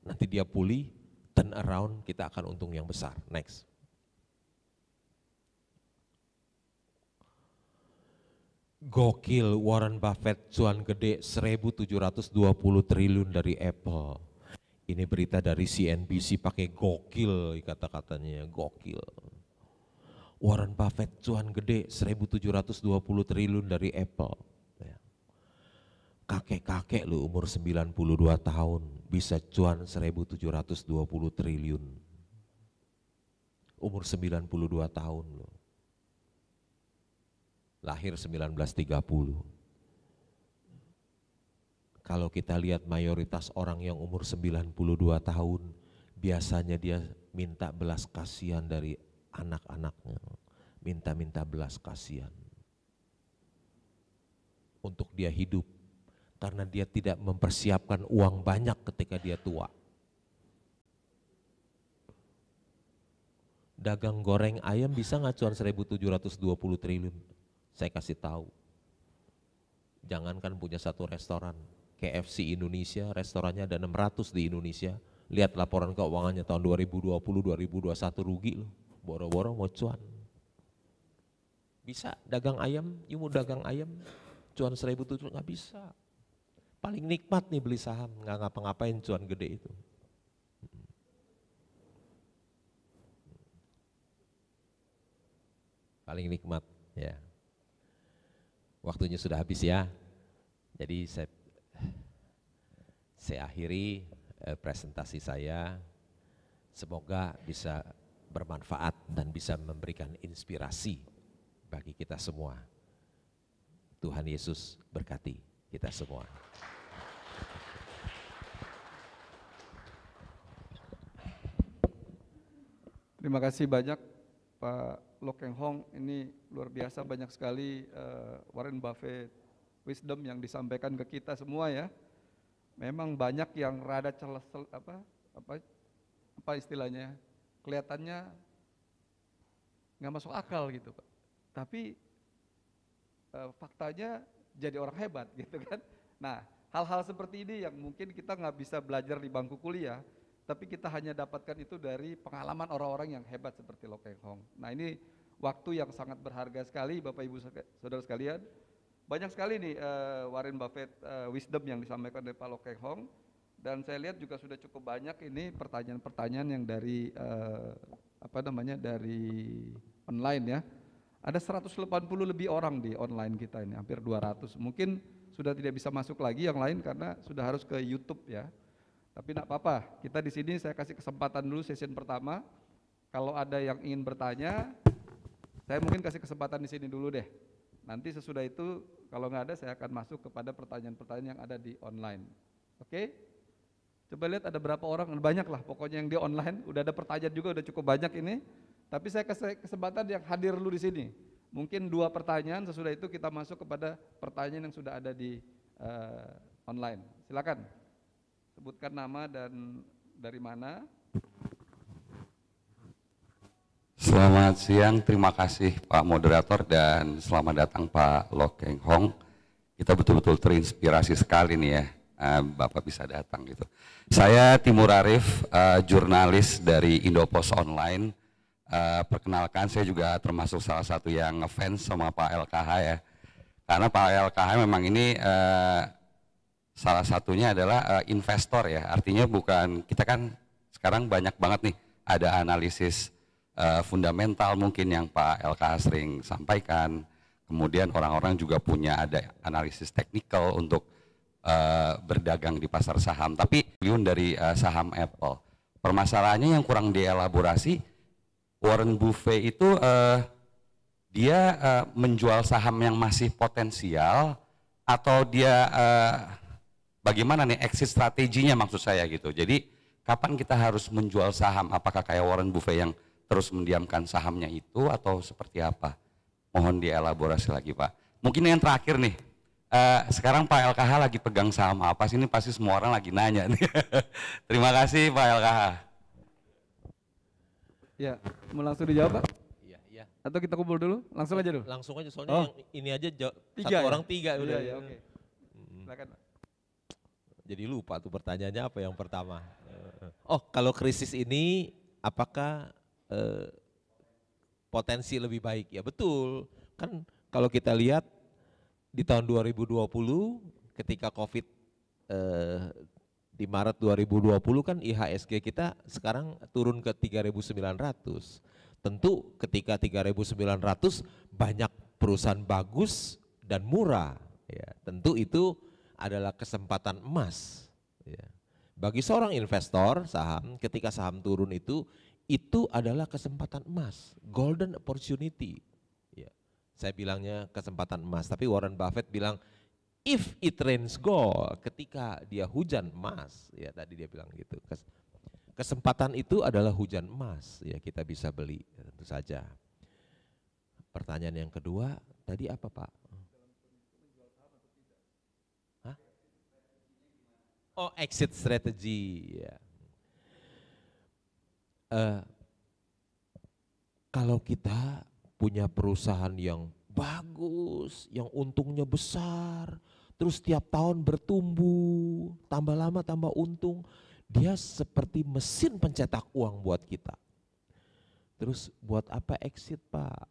nanti dia pulih, turn around kita akan untung yang besar. Next. Gokil Warren Buffett cuan gede 1720 triliun dari Apple. Ini berita dari CNBC pakai gokil kata-katanya, gokil. Warren Buffett cuan gede 1720 triliun dari Apple. Ya. Kakek-kakek lu umur 92 tahun bisa cuan 1720 triliun. Umur 92 tahun lu. Lahir 1930. Kalau kita lihat mayoritas orang yang umur 92 tahun, biasanya dia minta belas kasihan dari anak-anaknya, minta-minta belas kasihan. Untuk dia hidup, karena dia tidak mempersiapkan uang banyak ketika dia tua. Dagang goreng ayam bisa nggak cuan 1720 triliun? Saya kasih tahu. Jangankan punya satu restoran, KFC Indonesia, restorannya ada 600 di Indonesia. Lihat laporan keuangannya tahun 2020-2021 rugi loh boro-boro mau cuan. Bisa dagang ayam, you dagang ayam, cuan seribu tujuh nggak bisa. Paling nikmat nih beli saham, nggak ngapa-ngapain cuan gede itu. Paling nikmat, ya. Waktunya sudah habis ya. Jadi saya saya akhiri eh, presentasi saya. Semoga bisa bermanfaat dan bisa memberikan inspirasi bagi kita semua. Tuhan Yesus berkati kita semua. Terima kasih banyak Pak Lokeng Hong. Ini luar biasa banyak sekali uh, Warren Buffett wisdom yang disampaikan ke kita semua ya. Memang banyak yang rada celah apa apa apa istilahnya kelihatannya nggak masuk akal gitu Pak. Tapi e, faktanya jadi orang hebat gitu kan. Nah hal-hal seperti ini yang mungkin kita nggak bisa belajar di bangku kuliah, tapi kita hanya dapatkan itu dari pengalaman orang-orang yang hebat seperti Lo Keng Hong. Nah ini waktu yang sangat berharga sekali Bapak Ibu Saudara sekalian. Banyak sekali nih uh, Warren Buffett uh, wisdom yang disampaikan oleh Pak Lo Keng Hong dan saya lihat juga sudah cukup banyak ini pertanyaan-pertanyaan yang dari uh, apa namanya dari online ya. Ada 180 lebih orang di online kita ini, hampir 200. Mungkin sudah tidak bisa masuk lagi yang lain karena sudah harus ke YouTube ya. Tapi tidak apa-apa, kita di sini saya kasih kesempatan dulu sesi pertama. Kalau ada yang ingin bertanya, saya mungkin kasih kesempatan di sini dulu deh. Nanti sesudah itu kalau nggak ada saya akan masuk kepada pertanyaan-pertanyaan yang ada di online. Oke? Okay? Coba lihat ada berapa orang, banyak lah pokoknya yang di online, udah ada pertanyaan juga udah cukup banyak ini. Tapi saya kasih kesempatan yang hadir dulu di sini. Mungkin dua pertanyaan, sesudah itu kita masuk kepada pertanyaan yang sudah ada di uh, online. Silakan. Sebutkan nama dan dari mana. Selamat siang, terima kasih Pak Moderator dan selamat datang Pak Lokeng Hong. Kita betul-betul terinspirasi sekali nih ya Ah, Bapak bisa datang gitu. Saya Timur Arif, uh, jurnalis dari Indopos Online. Uh, perkenalkan saya juga termasuk salah satu yang ngefans sama Pak LKH ya. Karena Pak LKH memang ini uh, salah satunya adalah uh, investor ya. Artinya bukan kita kan sekarang banyak banget nih ada analisis uh, fundamental mungkin yang Pak LKH sering sampaikan. Kemudian orang-orang juga punya ada analisis teknikal untuk Eh, berdagang di pasar saham, tapi triliun dari uh, saham Apple. Permasalahannya yang kurang dielaborasi, Warren Buffett itu uh, dia uh, menjual saham yang masih potensial atau dia uh, bagaimana nih exit strateginya maksud saya gitu. Jadi kapan kita harus menjual saham? Apakah kayak Warren Buffett yang terus mendiamkan sahamnya itu atau seperti apa? Mohon dielaborasi lagi Pak. Mungkin yang terakhir nih, Uh, sekarang Pak LKH lagi pegang sama apa sih? Ini pasti semua orang lagi nanya. Terima kasih Pak LKH. Ya, mau langsung dijawab Pak? Iya, iya. Atau kita kumpul dulu? Langsung aja dulu? Langsung aja, soalnya oh. ini aja jauh, tiga, satu ya? orang tiga. Iya, udah. iya, oke. Okay. Hmm. Silakan Pak. Jadi lupa tuh pertanyaannya apa yang pertama. Eh, oh, kalau krisis ini apakah eh, potensi lebih baik? Ya betul. Kan kalau kita lihat di tahun 2020 ketika Covid eh, di Maret 2020 kan IHSG kita sekarang turun ke 3.900. Tentu ketika 3.900 banyak perusahaan bagus dan murah ya. Tentu itu adalah kesempatan emas ya. Bagi seorang investor saham ketika saham turun itu itu adalah kesempatan emas, golden opportunity saya bilangnya kesempatan emas, tapi Warren Buffett bilang if it rains gold, ketika dia hujan emas, ya tadi dia bilang gitu. Kesempatan itu adalah hujan emas, ya kita bisa beli ya, tentu saja. Pertanyaan yang kedua, tadi apa Pak? Hah? Oh exit strategy, ya. Uh, kalau kita punya perusahaan yang bagus, yang untungnya besar, terus tiap tahun bertumbuh, tambah lama tambah untung, dia seperti mesin pencetak uang buat kita. Terus buat apa exit pak?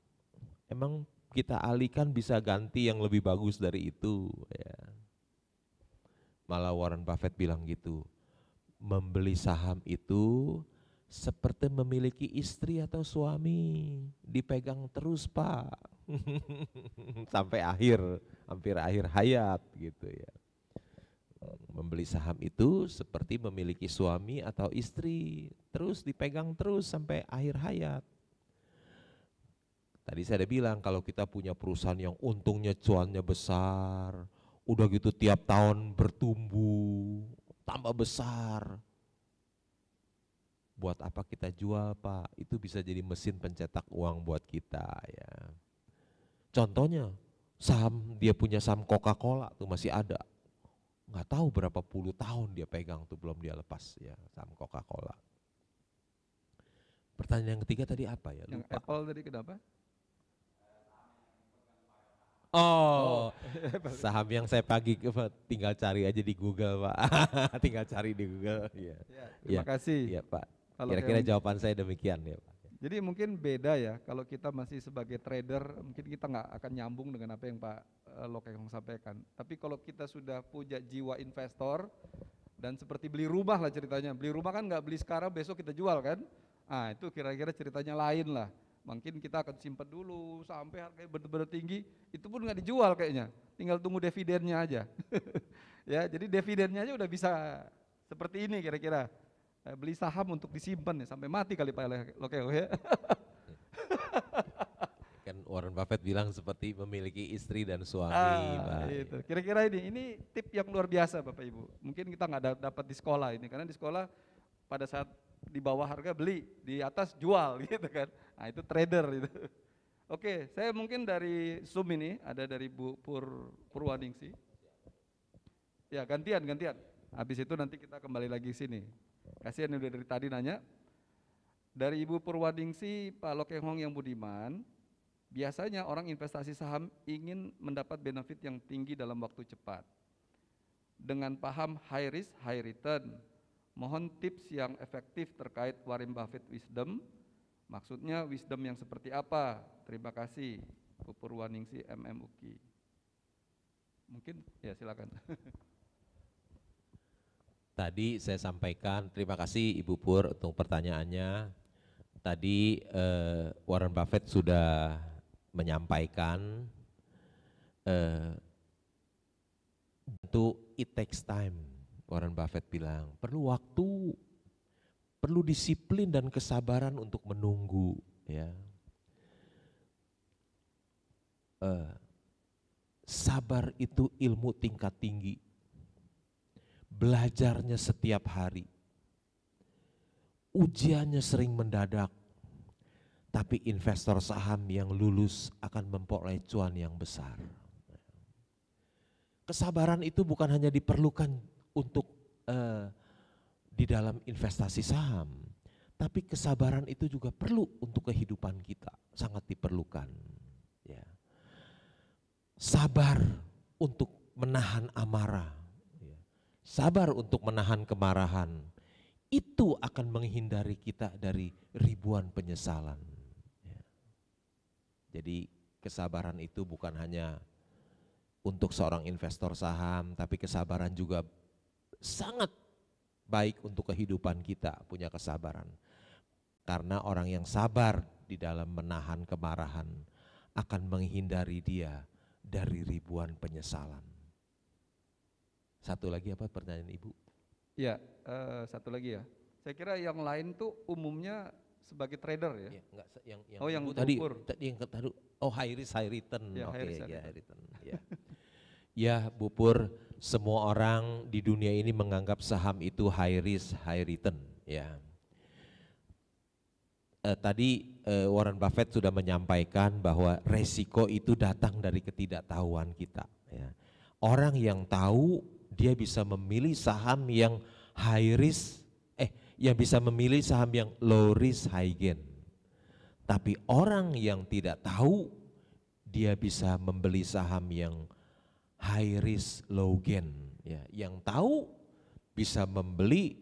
Emang kita alihkan bisa ganti yang lebih bagus dari itu ya. Malah Warren Buffett bilang gitu, membeli saham itu seperti memiliki istri atau suami dipegang terus pak sampai akhir hampir akhir hayat gitu ya membeli saham itu seperti memiliki suami atau istri terus dipegang terus sampai akhir hayat tadi saya ada bilang kalau kita punya perusahaan yang untungnya cuannya besar udah gitu tiap tahun bertumbuh tambah besar buat apa kita jual pak? Itu bisa jadi mesin pencetak uang buat kita ya. Contohnya saham dia punya saham Coca-Cola tuh masih ada. Nggak tahu berapa puluh tahun dia pegang tuh belum dia lepas ya saham Coca-Cola. Pertanyaan yang ketiga tadi apa ya? Lupa. Apple tadi kenapa? Oh, oh. saham yang saya pagi tinggal cari aja di Google, Pak. tinggal cari di Google. Iya. Ya. Ya, terima ya. kasih. ya Pak. Kira-kira jawaban saya demikian ya Pak. Jadi mungkin beda ya kalau kita masih sebagai trader mungkin kita nggak akan nyambung dengan apa yang Pak eh, Lokekong sampaikan. Tapi kalau kita sudah punya jiwa investor dan seperti beli rumah lah ceritanya. Beli rumah kan nggak beli sekarang besok kita jual kan? Ah itu kira-kira ceritanya lain lah. Mungkin kita akan simpan dulu sampai harga benar-benar tinggi. Itu pun nggak dijual kayaknya. Tinggal tunggu dividennya aja. ya jadi dividennya aja udah bisa seperti ini kira-kira. Eh, beli saham untuk disimpan ya sampai mati kali Pak Lokeo ya. kan Warren Buffett bilang seperti memiliki istri dan suami. Ah, itu. Kira-kira ini ini tip yang luar biasa Bapak Ibu. Mungkin kita nggak dapat di sekolah ini karena di sekolah pada saat di bawah harga beli, di atas jual gitu kan. Nah, itu trader itu. Oke, saya mungkin dari Zoom ini ada dari Bu Pur Purwaningsi. Ya, gantian, gantian. Habis itu nanti kita kembali lagi sini. Kasihan udah dari tadi nanya. Dari Ibu Purwadingsi, Pak Lokehong yang budiman, biasanya orang investasi saham ingin mendapat benefit yang tinggi dalam waktu cepat. Dengan paham high risk, high return, mohon tips yang efektif terkait Warren Buffett Wisdom. Maksudnya wisdom yang seperti apa? Terima kasih, Ibu Purwadingsi, MMUKI. Mungkin ya silakan. Tadi saya sampaikan, terima kasih Ibu Pur untuk pertanyaannya. Tadi eh, Warren Buffett sudah menyampaikan eh, itu it takes time. Warren Buffett bilang, perlu waktu, perlu disiplin dan kesabaran untuk menunggu, ya. Eh, sabar itu ilmu tingkat tinggi belajarnya setiap hari, ujiannya sering mendadak, tapi investor saham yang lulus akan memperoleh cuan yang besar. Kesabaran itu bukan hanya diperlukan untuk eh, di dalam investasi saham, tapi kesabaran itu juga perlu untuk kehidupan kita, sangat diperlukan. Ya. Sabar untuk menahan amarah, sabar untuk menahan kemarahan, itu akan menghindari kita dari ribuan penyesalan. Ya. Jadi kesabaran itu bukan hanya untuk seorang investor saham, tapi kesabaran juga sangat baik untuk kehidupan kita punya kesabaran. Karena orang yang sabar di dalam menahan kemarahan akan menghindari dia dari ribuan penyesalan. Satu lagi apa pertanyaan Ibu? Ya, uh, satu lagi ya. Saya kira yang lain tuh umumnya sebagai trader ya. ya enggak, yang, yang oh, yang Ibu tadi, tadi yang tadi oh high risk high return. Ya, Oke, okay, ya high return. ya. ya, Bu Pur, semua orang di dunia ini menganggap saham itu high risk high return, ya. Uh, tadi uh, Warren Buffett sudah menyampaikan bahwa resiko itu datang dari ketidaktahuan kita. Ya. Orang yang tahu dia bisa memilih saham yang high risk, eh yang bisa memilih saham yang low risk high gain. Tapi orang yang tidak tahu, dia bisa membeli saham yang high risk low gain. Ya, yang tahu bisa membeli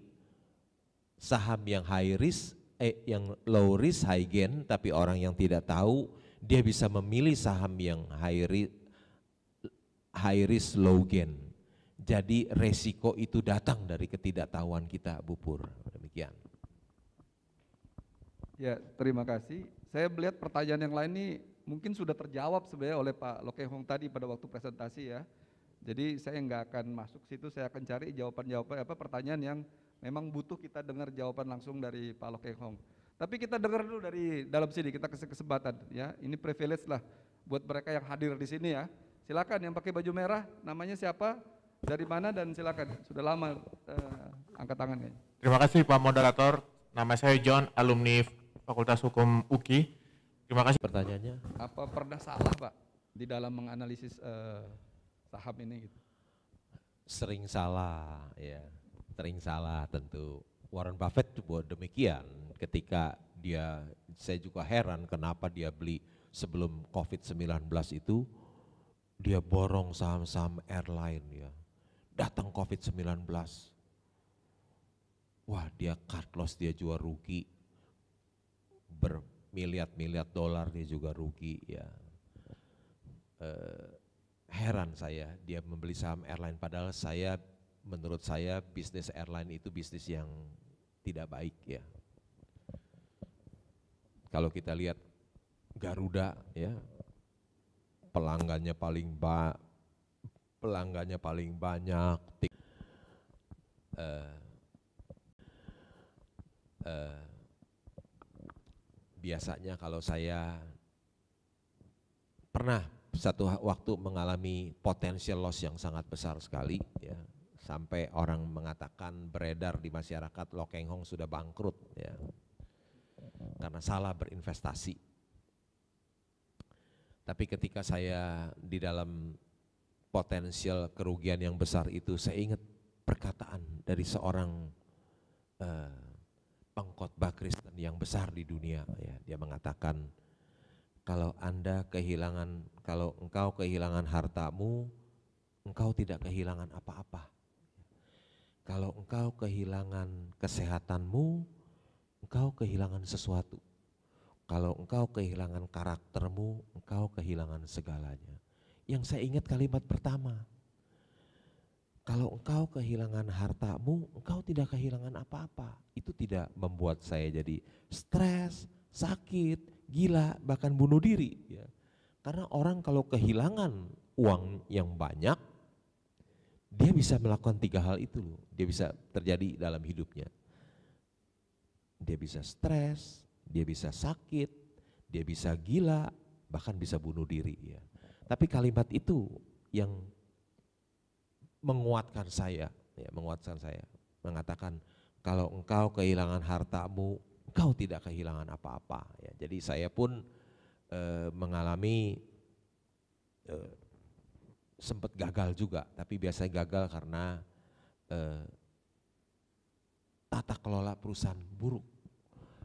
saham yang high risk, eh yang low risk high gain. Tapi orang yang tidak tahu, dia bisa memilih saham yang high risk high risk low gain. Jadi resiko itu datang dari ketidaktahuan kita, Bu Demikian. Ya, terima kasih. Saya melihat pertanyaan yang lain ini mungkin sudah terjawab sebenarnya oleh Pak Lokehong tadi pada waktu presentasi ya. Jadi saya nggak akan masuk situ, saya akan cari jawaban-jawaban apa pertanyaan yang memang butuh kita dengar jawaban langsung dari Pak Lokehong. Tapi kita dengar dulu dari dalam sini, kita kasih kesempatan ya. Ini privilege lah buat mereka yang hadir di sini ya. Silakan yang pakai baju merah, namanya siapa? dari mana dan silakan. Sudah lama uh, angkat tangannya. Terima kasih Pak Moderator. Nama saya John, alumni Fakultas Hukum UKI. Terima kasih. Pertanyaannya? Apa pernah salah Pak di dalam menganalisis uh, saham ini? Gitu? Sering salah, ya. Sering salah tentu. Warren Buffett buat demikian ketika dia, saya juga heran kenapa dia beli sebelum COVID-19 itu, dia borong saham-saham airline ya datang COVID-19. Wah dia cut loss, dia juga rugi, bermiliat miliar dolar dia juga rugi ya. Uh, heran saya dia membeli saham airline padahal saya menurut saya bisnis airline itu bisnis yang tidak baik ya. Kalau kita lihat Garuda ya pelanggannya paling ba pelanggannya paling banyak, uh, uh, biasanya kalau saya pernah satu waktu mengalami potensial loss yang sangat besar sekali ya sampai orang mengatakan beredar di masyarakat Lokeng Hong sudah bangkrut ya karena salah berinvestasi tapi ketika saya di dalam potensial kerugian yang besar itu saya ingat perkataan dari seorang eh, pengkhotbah Kristen yang besar di dunia ya dia mengatakan kalau Anda kehilangan kalau engkau kehilangan hartamu engkau tidak kehilangan apa-apa kalau engkau kehilangan kesehatanmu engkau kehilangan sesuatu kalau engkau kehilangan karaktermu engkau kehilangan segalanya yang saya ingat kalimat pertama. Kalau engkau kehilangan hartamu, engkau tidak kehilangan apa-apa. Itu tidak membuat saya jadi stres, sakit, gila, bahkan bunuh diri. Ya. Karena orang kalau kehilangan uang yang banyak, dia bisa melakukan tiga hal itu loh. Dia bisa terjadi dalam hidupnya. Dia bisa stres, dia bisa sakit, dia bisa gila, bahkan bisa bunuh diri ya. Tapi kalimat itu yang menguatkan saya, ya, menguatkan saya, mengatakan kalau engkau kehilangan hartamu, engkau tidak kehilangan apa-apa. Ya, jadi saya pun e, mengalami e, eh, sempat gagal juga, tapi biasanya gagal karena e, tata kelola perusahaan buruk.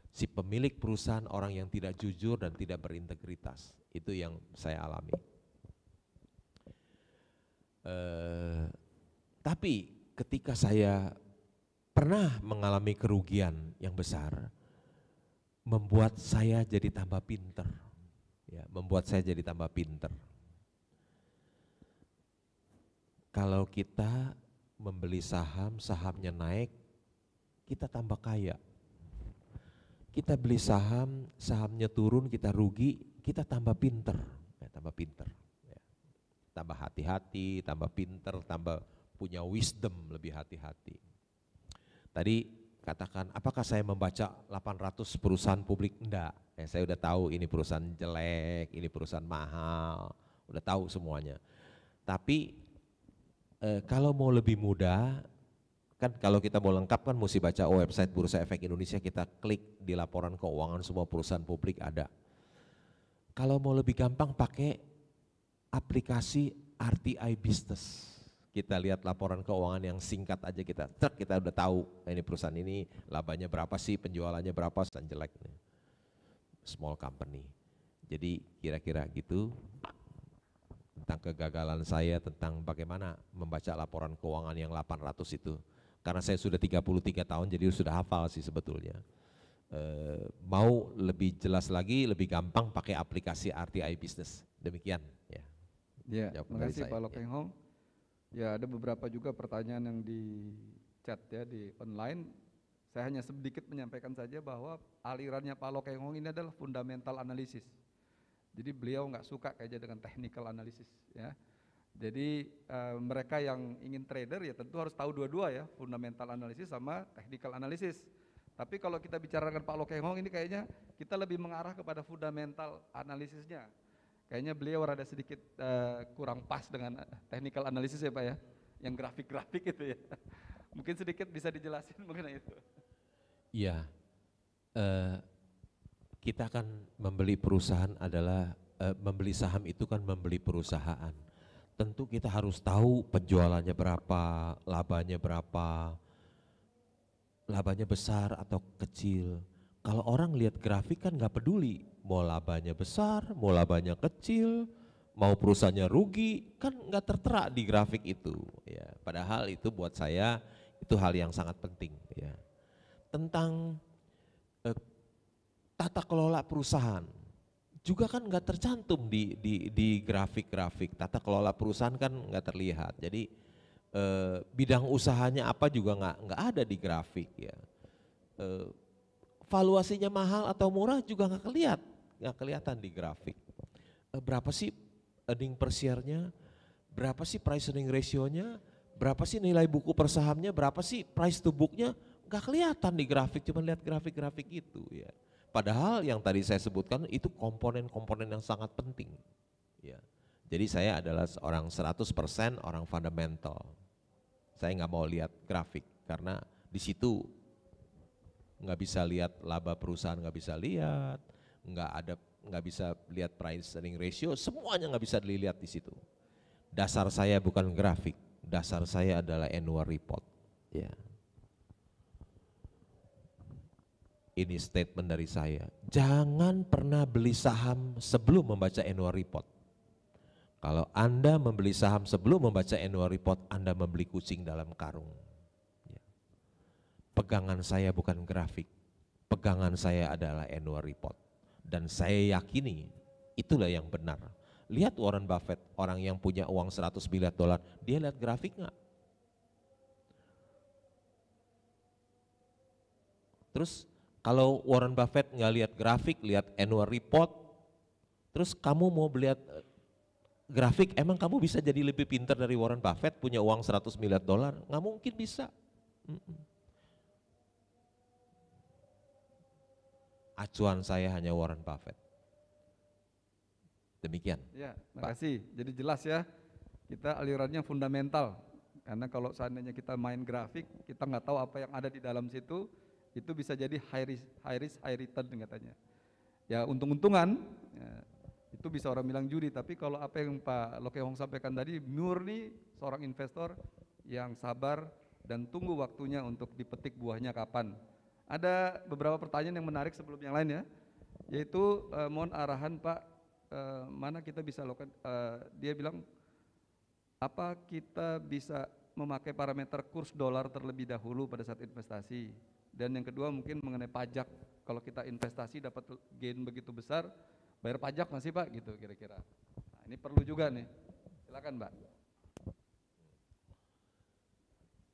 Si pemilik perusahaan orang yang tidak jujur dan tidak berintegritas. Itu yang saya alami. Eh, tapi ketika saya pernah mengalami kerugian yang besar, membuat saya jadi tambah pinter. Ya, membuat saya jadi tambah pinter. Kalau kita membeli saham, sahamnya naik, kita tambah kaya. Kita beli saham, sahamnya turun, kita rugi, kita tambah pinter. Ya, tambah pinter tambah hati-hati, tambah pinter, tambah punya wisdom lebih hati-hati. Tadi katakan, apakah saya membaca 800 perusahaan publik? Enggak, ya, saya udah tahu ini perusahaan jelek, ini perusahaan mahal, udah tahu semuanya. Tapi eh, kalau mau lebih mudah, kan kalau kita mau lengkap kan mesti baca oh, website Bursa Efek Indonesia kita klik di laporan keuangan semua perusahaan publik ada. Kalau mau lebih gampang pakai aplikasi RTI Business. Kita lihat laporan keuangan yang singkat aja kita, truk kita udah tahu eh, ini perusahaan ini labanya berapa sih, penjualannya berapa, dan jelek. Small company. Jadi kira-kira gitu tentang kegagalan saya, tentang bagaimana membaca laporan keuangan yang 800 itu. Karena saya sudah 33 tahun jadi sudah hafal sih sebetulnya. E, mau lebih jelas lagi, lebih gampang pakai aplikasi RTI Business. Demikian. Ya, terima kasih Pak ya. Lokeng Hong. Ya. ada beberapa juga pertanyaan yang di chat ya di online. Saya hanya sedikit menyampaikan saja bahwa alirannya Pak Lokeng Hong ini adalah fundamental analisis. Jadi beliau nggak suka kayaknya dengan technical analisis. ya. Jadi e, mereka yang ingin trader ya tentu harus tahu dua-dua ya, fundamental analisis sama technical analisis. Tapi kalau kita bicarakan dengan Pak Lokeng Hong ini kayaknya kita lebih mengarah kepada fundamental analisisnya Kayaknya beliau rada sedikit uh, kurang pas dengan eh, technical analysis ya Pak ya, yang grafik-grafik itu ya. Mungkin sedikit bisa dijelasin mengenai itu. Iya, uh, kita kan membeli perusahaan adalah uh, membeli saham itu kan membeli perusahaan. Tentu kita harus tahu penjualannya berapa, labanya berapa, labanya besar atau kecil kalau orang lihat grafik kan nggak peduli, mau labanya besar, mau labanya kecil, mau perusahaannya rugi, kan nggak tertera di grafik itu. Ya, padahal itu buat saya itu hal yang sangat penting. Ya. Tentang eh, tata kelola perusahaan juga kan nggak tercantum di di di grafik-grafik tata kelola perusahaan kan nggak terlihat. Jadi eh, bidang usahanya apa juga nggak nggak ada di grafik ya. Eh, valuasinya mahal atau murah juga nggak kelihat, nggak kelihatan di grafik. Eh, berapa sih earning per share-nya? Berapa sih price earning ratio-nya? Berapa sih nilai buku per sahamnya? Berapa sih price to book-nya? Nggak kelihatan di grafik, cuma lihat grafik-grafik itu. ya. Padahal yang tadi saya sebutkan itu komponen-komponen yang sangat penting. Ya. Jadi saya adalah orang 100% orang fundamental. Saya nggak mau lihat grafik karena di situ nggak bisa lihat laba perusahaan nggak bisa lihat, nggak ada nggak bisa lihat price earning ratio, semuanya nggak bisa dilihat di situ. Dasar saya bukan grafik, dasar saya adalah annual report. Ya. Ini statement dari saya. Jangan pernah beli saham sebelum membaca annual report. Kalau Anda membeli saham sebelum membaca annual report, Anda membeli kucing dalam karung pegangan saya bukan grafik, pegangan saya adalah annual report. Dan saya yakini itulah yang benar. Lihat Warren Buffett, orang yang punya uang 100 miliar dolar, dia lihat grafik nggak? Terus kalau Warren Buffett nggak lihat grafik, lihat annual report, terus kamu mau lihat eh, grafik, emang kamu bisa jadi lebih pintar dari Warren Buffett punya uang 100 miliar dolar? Nggak mungkin bisa. Mm -mm. acuan saya hanya Warren Buffett. Demikian. Ya, makasih. Pak. Jadi jelas ya, kita alirannya fundamental. Karena kalau seandainya kita main grafik, kita nggak tahu apa yang ada di dalam situ, itu bisa jadi high risk, high risk, high return katanya. Ya untung-untungan, ya, itu bisa orang bilang judi. Tapi kalau apa yang Pak Loke Hong sampaikan tadi, murni seorang investor yang sabar dan tunggu waktunya untuk dipetik buahnya kapan. Ada beberapa pertanyaan yang menarik sebelum yang lain ya, yaitu eh, mohon arahan Pak, eh, mana kita bisa lakukan? Eh, dia bilang apa kita bisa memakai parameter kurs dolar terlebih dahulu pada saat investasi? Dan yang kedua mungkin mengenai pajak, kalau kita investasi dapat gain begitu besar, bayar pajak masih Pak gitu kira-kira. Nah, ini perlu juga nih. Silakan Pak.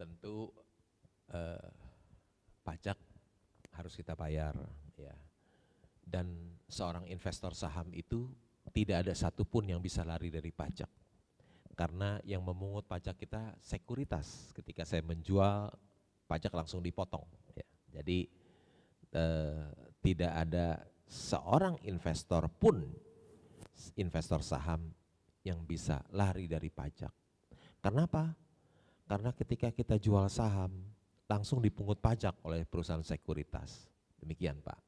Tentu eh, pajak harus kita bayar ya. Dan seorang investor saham itu tidak ada satupun yang bisa lari dari pajak. Karena yang memungut pajak kita sekuritas. Ketika saya menjual, pajak langsung dipotong. Ya. Jadi eh, tidak ada seorang investor pun, investor saham yang bisa lari dari pajak. Kenapa? Karena ketika kita jual saham, langsung dipungut pajak oleh perusahaan sekuritas. Demikian Pak.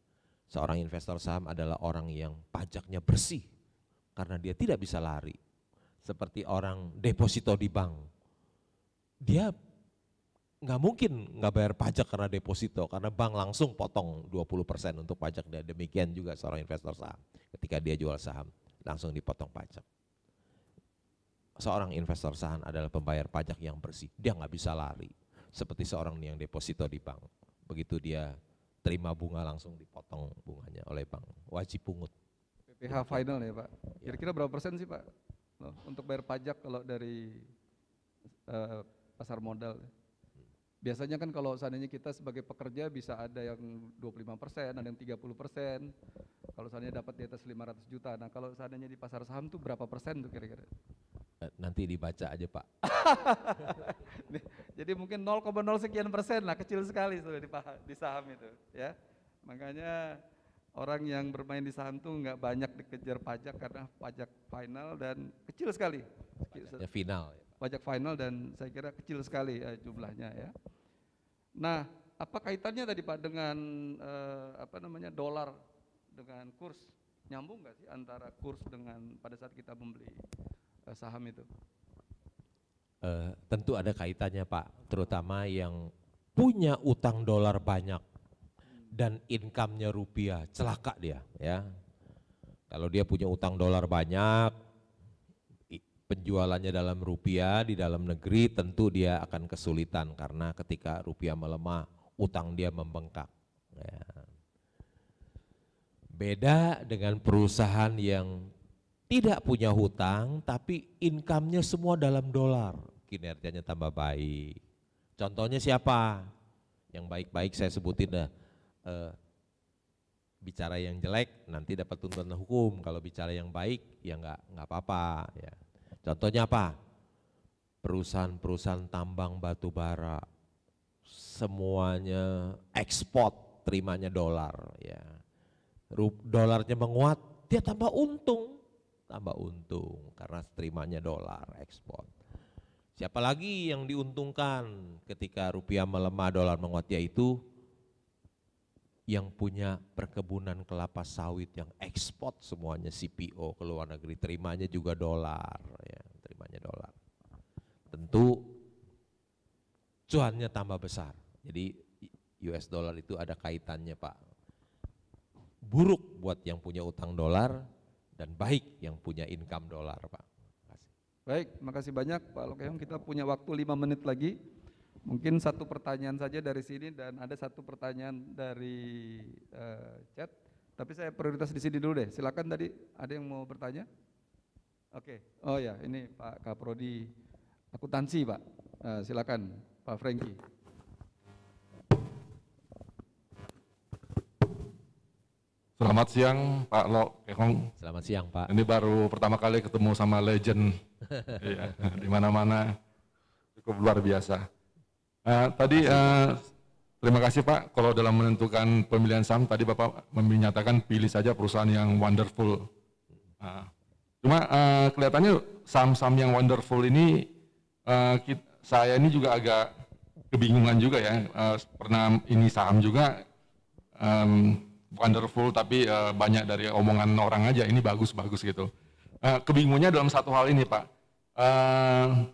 Seorang investor saham adalah orang yang pajaknya bersih karena dia tidak bisa lari. Seperti orang deposito di bank. Dia nggak mungkin nggak bayar pajak karena deposito, karena bank langsung potong 20% untuk pajak dia. Demikian juga seorang investor saham. Ketika dia jual saham, langsung dipotong pajak. Seorang investor saham adalah pembayar pajak yang bersih, dia nggak bisa lari seperti seorang yang deposito di bank. Begitu dia terima bunga langsung dipotong bunganya oleh bank, wajib pungut. PPH final ya Pak. Ya. Kira-kira berapa persen sih Pak? Loh, untuk bayar pajak kalau dari uh, pasar modal. Biasanya kan kalau seandainya kita sebagai pekerja bisa ada yang 25 persen, ada yang 30 persen. Kalau seandainya dapat di atas 500 juta. Nah kalau seandainya di pasar saham tuh berapa persen tuh kira-kira? Nanti dibaca aja Pak. Jadi mungkin 0,0 sekian persen lah, kecil sekali sudah di saham itu ya. Makanya orang yang bermain di saham tuh nggak banyak dikejar pajak karena pajak final dan kecil sekali. Ya final. Pajak final dan saya kira kecil sekali ya, jumlahnya ya. Nah, apa kaitannya tadi Pak dengan eh, apa namanya dolar dengan kurs nyambung nggak sih antara kurs dengan pada saat kita membeli Eh, saham itu? Uh, tentu ada kaitannya Pak, terutama yang punya utang dolar banyak dan income-nya rupiah, celaka dia ya. Kalau dia punya utang dolar banyak, penjualannya dalam rupiah di dalam negeri tentu dia akan kesulitan karena ketika rupiah melemah, utang dia membengkak. Ya. Beda dengan perusahaan yang tidak punya hutang tapi income-nya semua dalam dolar, kinerjanya tambah baik. Contohnya siapa? Yang baik-baik saya sebutin dah. E, bicara yang jelek nanti dapat tuntutan hukum, kalau bicara yang baik ya nggak nggak apa-apa ya. Contohnya apa? Perusahaan-perusahaan tambang batu bara semuanya ekspor terimanya dolar ya. Dolarnya menguat, dia tambah untung tambah untung karena terimanya dolar ekspor. Siapa lagi yang diuntungkan ketika rupiah melemah dolar menguat yaitu yang punya perkebunan kelapa sawit yang ekspor semuanya CPO ke luar negeri terimanya juga dolar ya, terimanya dolar. Tentu cuannya tambah besar. Jadi US dollar itu ada kaitannya, Pak. Buruk buat yang punya utang dolar, dan baik yang punya income dolar Pak. Makasih. Baik, makasih banyak Pak Lokeong. Kita punya waktu lima menit lagi. Mungkin satu pertanyaan saja dari sini dan ada satu pertanyaan dari uh, chat. Tapi saya prioritas di sini dulu deh. Silakan tadi ada yang mau bertanya? Oke. Okay. Oh ya, ini Pak Kaprodi akuntansi Pak. Uh, silakan Pak Franky. Selamat siang Pak Lo Kekong. Selamat siang Pak. Ini baru pertama kali ketemu sama legend ya, di mana-mana cukup luar biasa. Uh, tadi uh, terima kasih Pak. Kalau dalam menentukan pemilihan saham tadi Bapak menyatakan pilih saja perusahaan yang wonderful. Uh, cuma uh, kelihatannya saham-saham yang wonderful ini uh, kita, saya ini juga agak kebingungan juga ya. Uh, pernah ini saham juga. Um, wonderful tapi uh, banyak dari omongan orang aja ini bagus-bagus gitu. Uh, kebingungannya dalam satu hal ini Pak. Uh,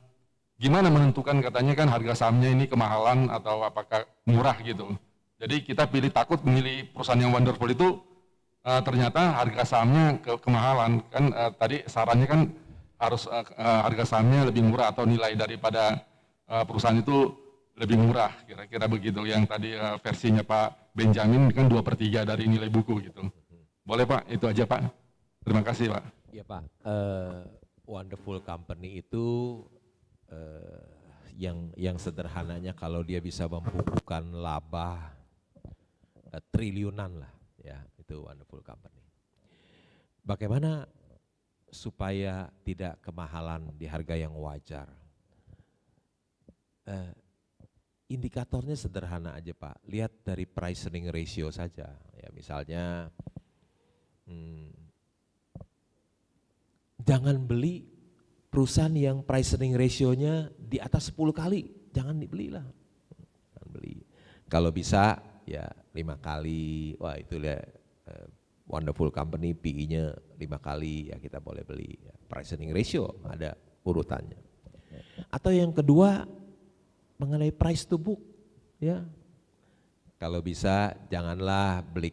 gimana menentukan katanya kan harga sahamnya ini kemahalan atau apakah murah gitu. Jadi kita pilih takut memilih perusahaan yang wonderful itu uh, ternyata harga sahamnya ke kemahalan kan uh, tadi sarannya kan harus uh, uh, harga sahamnya lebih murah atau nilai daripada uh, perusahaan itu lebih murah kira-kira begitu yang tadi uh, versinya Pak Benjamin kan dua per tiga dari nilai buku gitu. Boleh Pak, itu aja Pak. Terima kasih Pak. Iya Pak, uh, Wonderful Company itu uh, yang yang sederhananya kalau dia bisa membukukan laba uh, eh, triliunan lah ya itu Wonderful Company. Bagaimana supaya tidak kemahalan di harga yang wajar? Uh, Indikatornya sederhana aja Pak, lihat dari price earning ratio saja. Ya misalnya, hmm, jangan beli perusahaan yang price earning ratio-nya di atas 10 kali, jangan dibelilah. Jangan beli. Kalau bisa ya lima kali, wah itu ya wonderful company PI-nya lima kali ya kita boleh beli. Ya, price earning ratio ada urutannya. Atau yang kedua mengenai price to book ya. Kalau bisa janganlah beli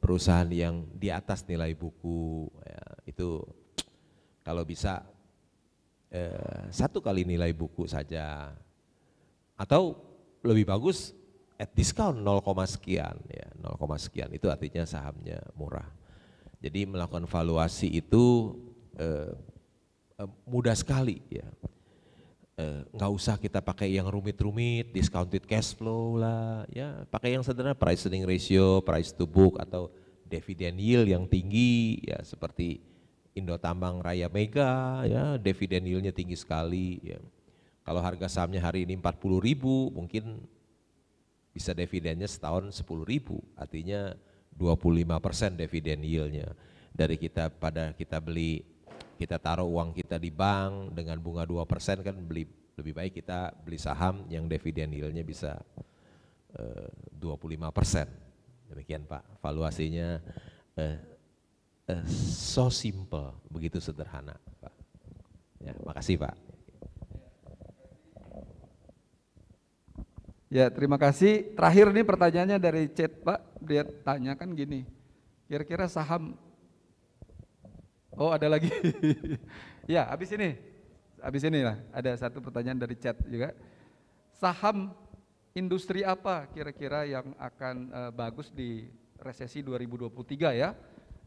perusahaan yang di atas nilai buku ya, itu kalau bisa eh, satu kali nilai buku saja atau lebih bagus at discount 0, sekian ya 0, sekian itu artinya sahamnya murah. Jadi melakukan valuasi itu eh, eh mudah sekali ya. Eh, nggak uh, usah kita pakai yang rumit-rumit, discounted cash flow lah, ya pakai yang sederhana price earning ratio, price to book atau dividend yield yang tinggi, ya seperti Indo Tambang Raya Mega, ya dividend yieldnya tinggi sekali. Ya. Kalau harga sahamnya hari ini 40 ribu, mungkin bisa dividennya setahun 10 ribu, artinya 25 persen dividen yieldnya dari kita pada kita beli kita taruh uang kita di bank dengan bunga 2% kan beli lebih baik kita beli saham yang dividen yieldnya bisa eh, uh, 25%. Demikian Pak, valuasinya uh, uh, so simple, begitu sederhana Pak. Ya, makasih Pak. Ya, terima kasih. Terakhir nih pertanyaannya dari chat, Pak. Dia tanyakan gini. Kira-kira saham Oh ada lagi. ya habis ini, habis ini lah. Ada satu pertanyaan dari chat juga. Saham industri apa kira-kira yang akan uh, bagus di resesi 2023 ya?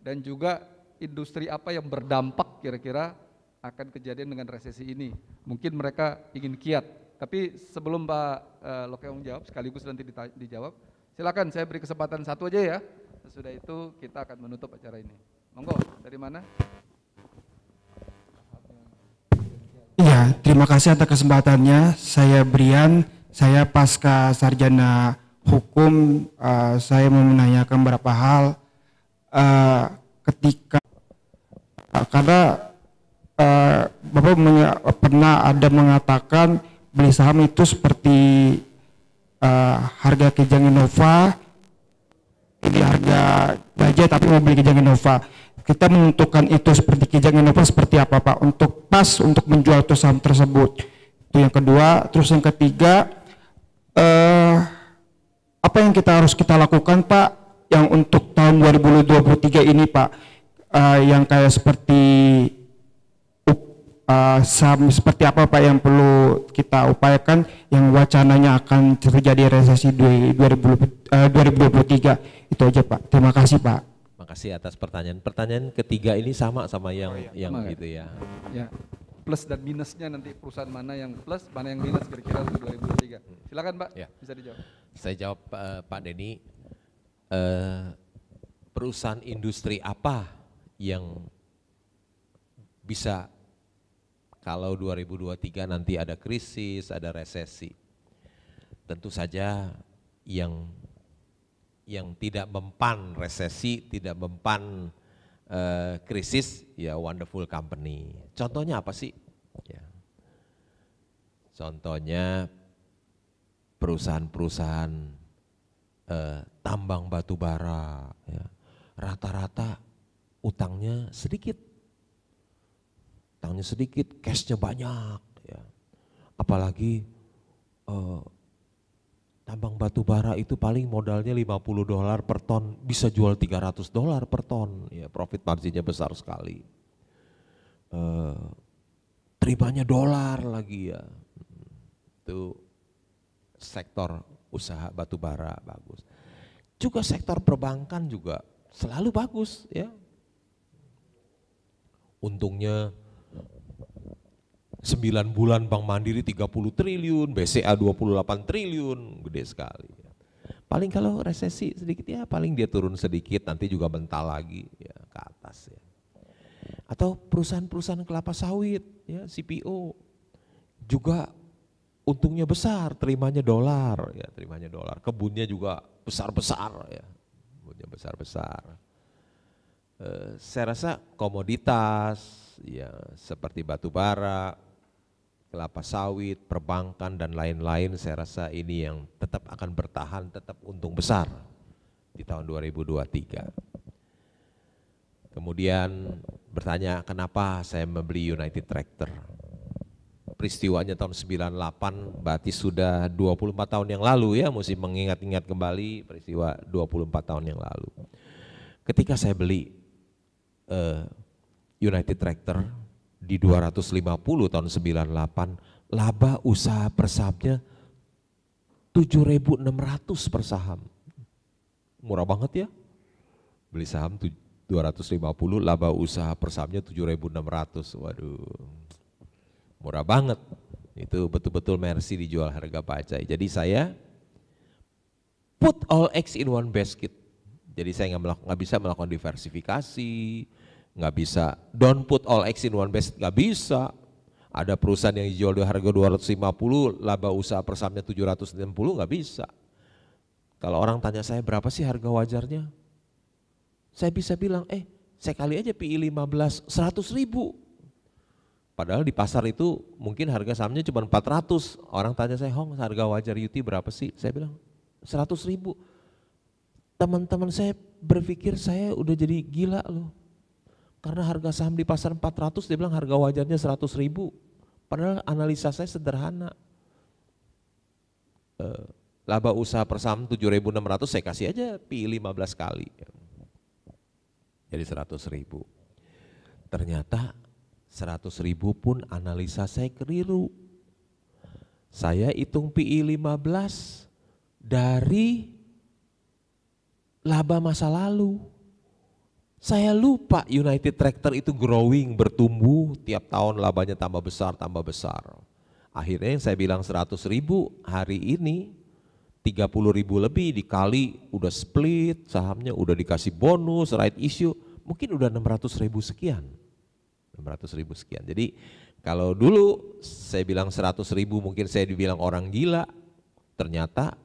Dan juga industri apa yang berdampak kira-kira akan kejadian dengan resesi ini? Mungkin mereka ingin kiat. Tapi sebelum Pak uh, Lokeong jawab, sekaligus nanti dijawab, silakan saya beri kesempatan satu aja ya. Sesudah itu kita akan menutup acara ini. Monggo, dari mana? Iya, terima kasih atas kesempatannya. Saya Brian, saya pasca sarjana hukum, uh, saya mau menanyakan beberapa hal uh, ketika uh, karena uh, Bapak pernah ada mengatakan beli saham itu seperti uh, harga kejang Innova, ini harga baja tapi mau beli kejang Innova kita menentukan itu seperti kijang Innova seperti apa Pak untuk pas untuk menjual tuh saham tersebut itu yang kedua terus yang ketiga eh, apa yang kita harus kita lakukan Pak yang untuk tahun 2023 ini Pak eh, yang kayak seperti uh, saham seperti apa Pak yang perlu kita upayakan yang wacananya akan terjadi resesi 2023 eh, itu aja Pak terima kasih Pak Makasih atas pertanyaan. Pertanyaan ketiga ini sama sama yang oh, iya. yang sama gitu ya. ya. Plus dan minusnya nanti perusahaan mana yang plus, mana yang minus kira-kira untuk 2023. Silakan Pak, ya. bisa dijawab. Saya jawab uh, Pak Denny, uh, perusahaan industri apa yang bisa kalau 2023 nanti ada krisis, ada resesi. Tentu saja yang yang tidak mempan resesi, tidak mempan uh, krisis, ya wonderful company. Contohnya apa sih? Ya. Contohnya perusahaan-perusahaan uh, tambang batu bara, ya. rata-rata utangnya sedikit, utangnya sedikit, cashnya banyak, ya. apalagi uh, tambang batu bara itu paling modalnya 50 dolar per ton, bisa jual 300 dolar per ton. Ya, profit marginnya besar sekali. Uh, terimanya dolar lagi ya. Itu sektor usaha batu bara bagus. Juga sektor perbankan juga selalu bagus ya. Untungnya 9 bulan Bank Mandiri 30 triliun, BCA 28 triliun, gede sekali. Paling kalau resesi sedikit ya paling dia turun sedikit nanti juga bentar lagi ya ke atas ya. Atau perusahaan-perusahaan kelapa sawit ya CPO juga untungnya besar, terimanya dolar ya, terimanya dolar. Kebunnya juga besar-besar ya. Kebunnya besar-besar. Eh, saya rasa komoditas ya seperti batu bara, kelapa sawit, perbankan dan lain-lain saya rasa ini yang tetap akan bertahan, tetap untung besar di tahun 2023. Kemudian bertanya kenapa saya membeli United Tractor. Peristiwanya tahun 98 berarti sudah 24 tahun yang lalu ya, mesti mengingat-ingat kembali peristiwa 24 tahun yang lalu. Ketika saya beli uh, United Tractor, di 250 tahun 98 laba usaha per sahamnya 7.600 per saham. Murah banget ya. Beli saham 250, laba usaha per sahamnya 7.600. Waduh. Murah banget. Itu betul-betul Mercy dijual harga pacai. Jadi saya put all eggs in one basket. Jadi saya nggak bisa melakukan diversifikasi, nggak bisa. Don't put all eggs in one basket, nggak bisa. Ada perusahaan yang dijual di harga 250, laba usaha per sahamnya 760, nggak bisa. Kalau orang tanya saya berapa sih harga wajarnya, saya bisa bilang, eh saya kali aja PI 15, 100 ribu. Padahal di pasar itu mungkin harga sahamnya cuma 400. Orang tanya saya, Hong harga wajar UT berapa sih? Saya bilang 100 ribu. Teman-teman saya berpikir saya udah jadi gila loh karena harga saham di pasar 400 dia bilang harga wajarnya 100 ribu. Padahal analisa saya sederhana. Eh, laba usaha per saham 7.600 saya kasih aja pi 15 kali. Jadi 100 ribu. Ternyata 100 ribu pun analisa saya keliru. Saya hitung PI 15 dari laba masa lalu. Saya lupa United Tractor itu growing, bertumbuh, tiap tahun labanya tambah besar, tambah besar. Akhirnya yang saya bilang 100 ribu, hari ini 30 ribu lebih dikali udah split, sahamnya udah dikasih bonus, right issue, mungkin udah 600 ribu sekian. 600 ribu sekian. Jadi kalau dulu saya bilang 100 ribu mungkin saya dibilang orang gila, ternyata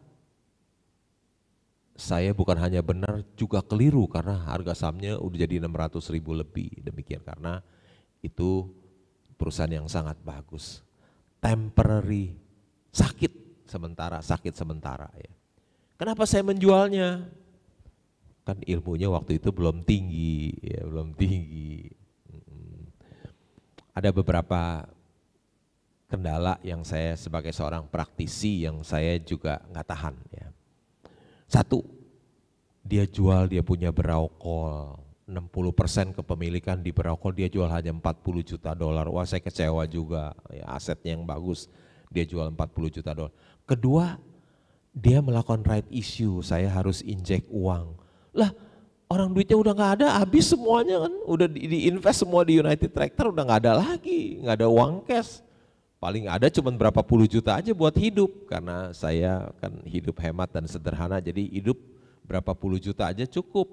saya bukan hanya benar juga keliru karena harga sahamnya udah jadi 600 ribu lebih demikian karena itu perusahaan yang sangat bagus temporary sakit sementara sakit sementara ya kenapa saya menjualnya kan ilmunya waktu itu belum tinggi ya belum tinggi ada beberapa kendala yang saya sebagai seorang praktisi yang saya juga nggak tahan ya satu, dia jual dia punya puluh 60% kepemilikan di berokol dia jual hanya 40 juta dolar. Wah, saya kecewa juga. Ya, asetnya yang bagus dia jual 40 juta dolar. Kedua, dia melakukan right issue, saya harus injek uang. Lah, orang duitnya udah nggak ada, habis semuanya kan, udah diinvest di semua di United Tractor udah nggak ada lagi, nggak ada uang cash paling ada cuma berapa puluh juta aja buat hidup karena saya kan hidup hemat dan sederhana jadi hidup berapa puluh juta aja cukup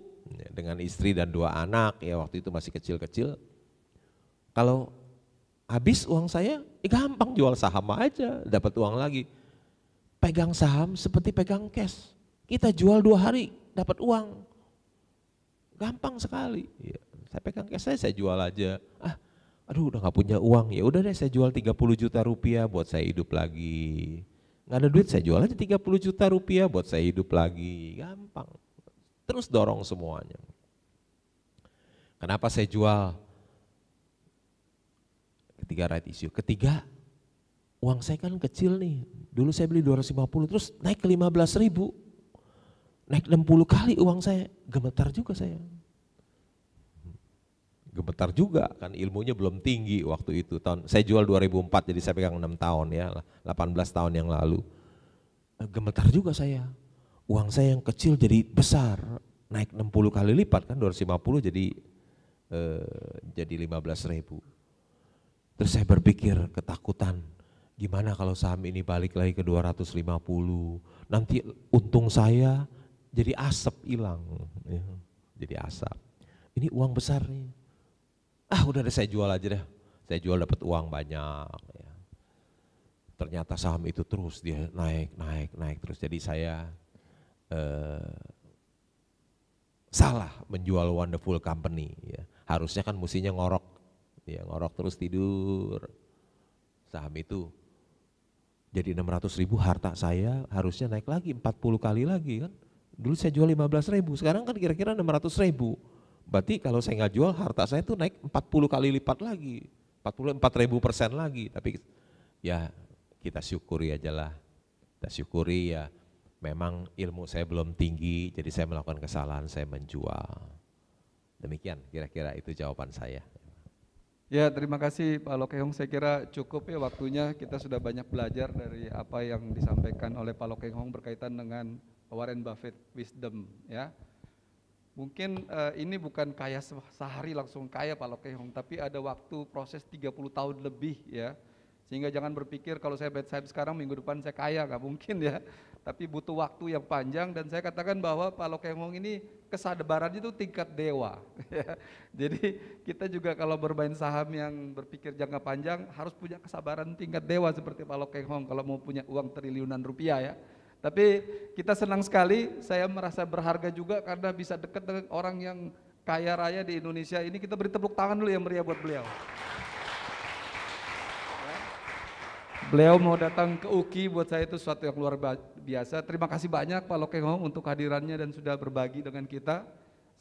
dengan istri dan dua anak ya waktu itu masih kecil-kecil kalau habis uang saya eh gampang jual saham aja dapat uang lagi pegang saham seperti pegang cash kita jual dua hari dapat uang gampang sekali ya, saya pegang cash saya saya jual aja ah aduh udah nggak punya uang ya udah deh saya jual 30 juta rupiah buat saya hidup lagi nggak ada duit saya jual aja 30 juta rupiah buat saya hidup lagi gampang terus dorong semuanya kenapa saya jual ketiga right issue ketiga uang saya kan kecil nih dulu saya beli 250 terus naik ke 15 ribu naik 60 kali uang saya gemetar juga saya gemetar juga kan ilmunya belum tinggi waktu itu tahun saya jual 2004 jadi saya pegang 6 tahun ya 18 tahun yang lalu eh, gemetar juga saya uang saya yang kecil jadi besar naik 60 kali lipat kan 250 jadi eh, jadi 15 ribu terus saya berpikir ketakutan gimana kalau saham ini balik lagi ke 250 nanti untung saya jadi asap hilang ya, jadi asap ini uang besar nih ah udah deh saya jual aja deh. Saya jual dapat uang banyak. Ya. Ternyata saham itu terus dia naik, naik, naik terus. Jadi saya eh, salah menjual wonderful company. Ya. Harusnya kan mestinya ngorok, ya ngorok terus tidur. Saham itu jadi 600 ribu harta saya harusnya naik lagi 40 kali lagi kan. Dulu saya jual 15 ribu, sekarang kan kira-kira 600 ribu Berarti kalau saya nggak jual harta saya itu naik 40 kali lipat lagi, 44 ribu persen lagi. Tapi ya kita syukuri aja lah, kita syukuri ya memang ilmu saya belum tinggi jadi saya melakukan kesalahan, saya menjual. Demikian kira-kira itu jawaban saya. Ya terima kasih Pak Lokehong, saya kira cukup ya waktunya kita sudah banyak belajar dari apa yang disampaikan oleh Pak Lokehong berkaitan dengan Warren Buffett wisdom ya. Mungkin uh, ini bukan kaya sehari langsung kaya Pak Lokehong, tapi ada waktu proses 30 tahun lebih ya. Sehingga jangan berpikir kalau saya side sekarang minggu depan saya kaya, nggak mungkin ya. Tapi butuh waktu yang panjang dan saya katakan bahwa Pak Hong ini kesadaran itu tingkat dewa. Ya. Jadi kita juga kalau bermain saham yang berpikir jangka panjang harus punya kesabaran tingkat dewa seperti Pak Hong kalau mau punya uang triliunan rupiah ya. Tapi kita senang sekali, saya merasa berharga juga karena bisa dekat dengan orang yang kaya raya di Indonesia ini. Kita beri tepuk tangan dulu yang meriah buat beliau. Beliau mau datang ke UKI buat saya itu suatu yang luar biasa. Terima kasih banyak Pak Lokeng Hong untuk hadirannya dan sudah berbagi dengan kita.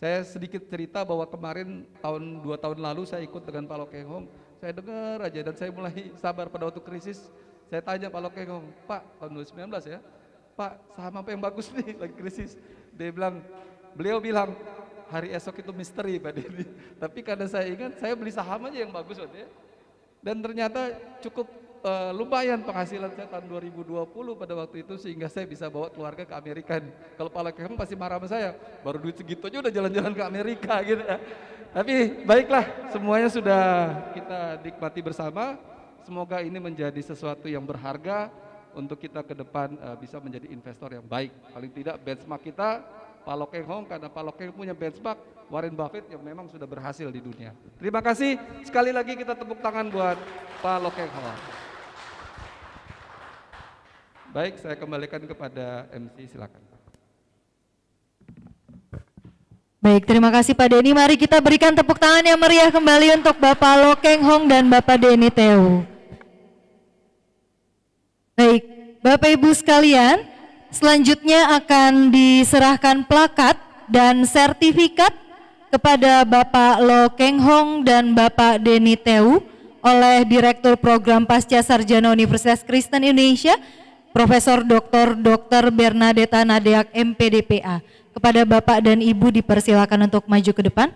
Saya sedikit cerita bahwa kemarin tahun dua tahun lalu saya ikut dengan Pak Lokeng Hong. Saya dengar aja dan saya mulai sabar pada waktu krisis. Saya tanya Pak Lokeng Hong, Pak tahun 2019 ya, Pak, saham apa yang bagus nih lagi krisis? Dia bilang, beliau bilang, hari esok itu misteri Pak Dedi. Tapi karena saya ingat, saya beli saham aja yang bagus Pak ya. Dan ternyata cukup uh, lumayan penghasilan saya tahun 2020 pada waktu itu sehingga saya bisa bawa keluarga ke Amerika. Kalau Pak kamu pasti marah sama saya, baru duit segitu aja udah jalan-jalan ke Amerika gitu ya. Tapi baiklah, semuanya sudah kita nikmati bersama. Semoga ini menjadi sesuatu yang berharga untuk kita ke depan uh, bisa menjadi investor yang baik. Paling tidak benchmark kita Pak Lokeng Hong karena Pak Lokeng punya benchmark Warren Buffett yang memang sudah berhasil di dunia. Terima kasih sekali lagi kita tepuk tangan buat Pak Lokeng Hong. Baik, saya kembalikan kepada MC silakan. Baik, terima kasih Pak Denny. Mari kita berikan tepuk tangan yang meriah kembali untuk Bapak Lokeng Hong dan Bapak Denny Teo. Baik, Bapak Ibu sekalian, selanjutnya akan diserahkan plakat dan sertifikat kepada Bapak Lo Keng Hong dan Bapak Deni Teu oleh Direktur Program Pasca Sarjana Universitas Kristen Indonesia, Profesor Dr. Dr. Bernadetta Nadeak MPDPA. Kepada Bapak dan Ibu dipersilakan untuk maju ke depan.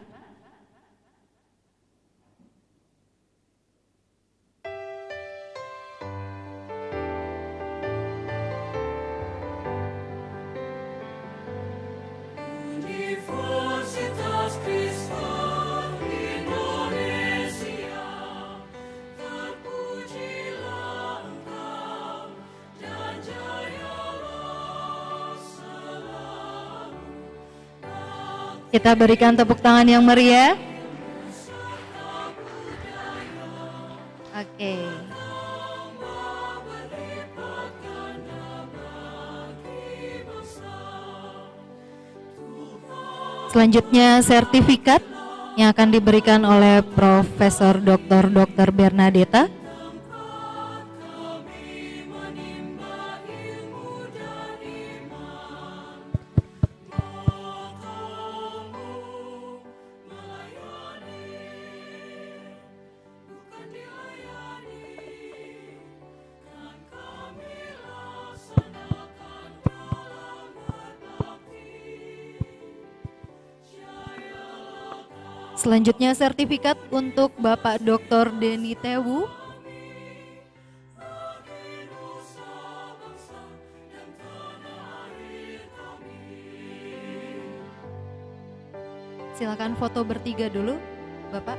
Kita berikan tepuk tangan yang meriah. Oke. Okay. Selanjutnya sertifikat yang akan diberikan oleh Profesor Dr. Dr. Bernadetta. Selanjutnya sertifikat untuk Bapak Dr. Deni Tewu. Silakan foto bertiga dulu, Bapak.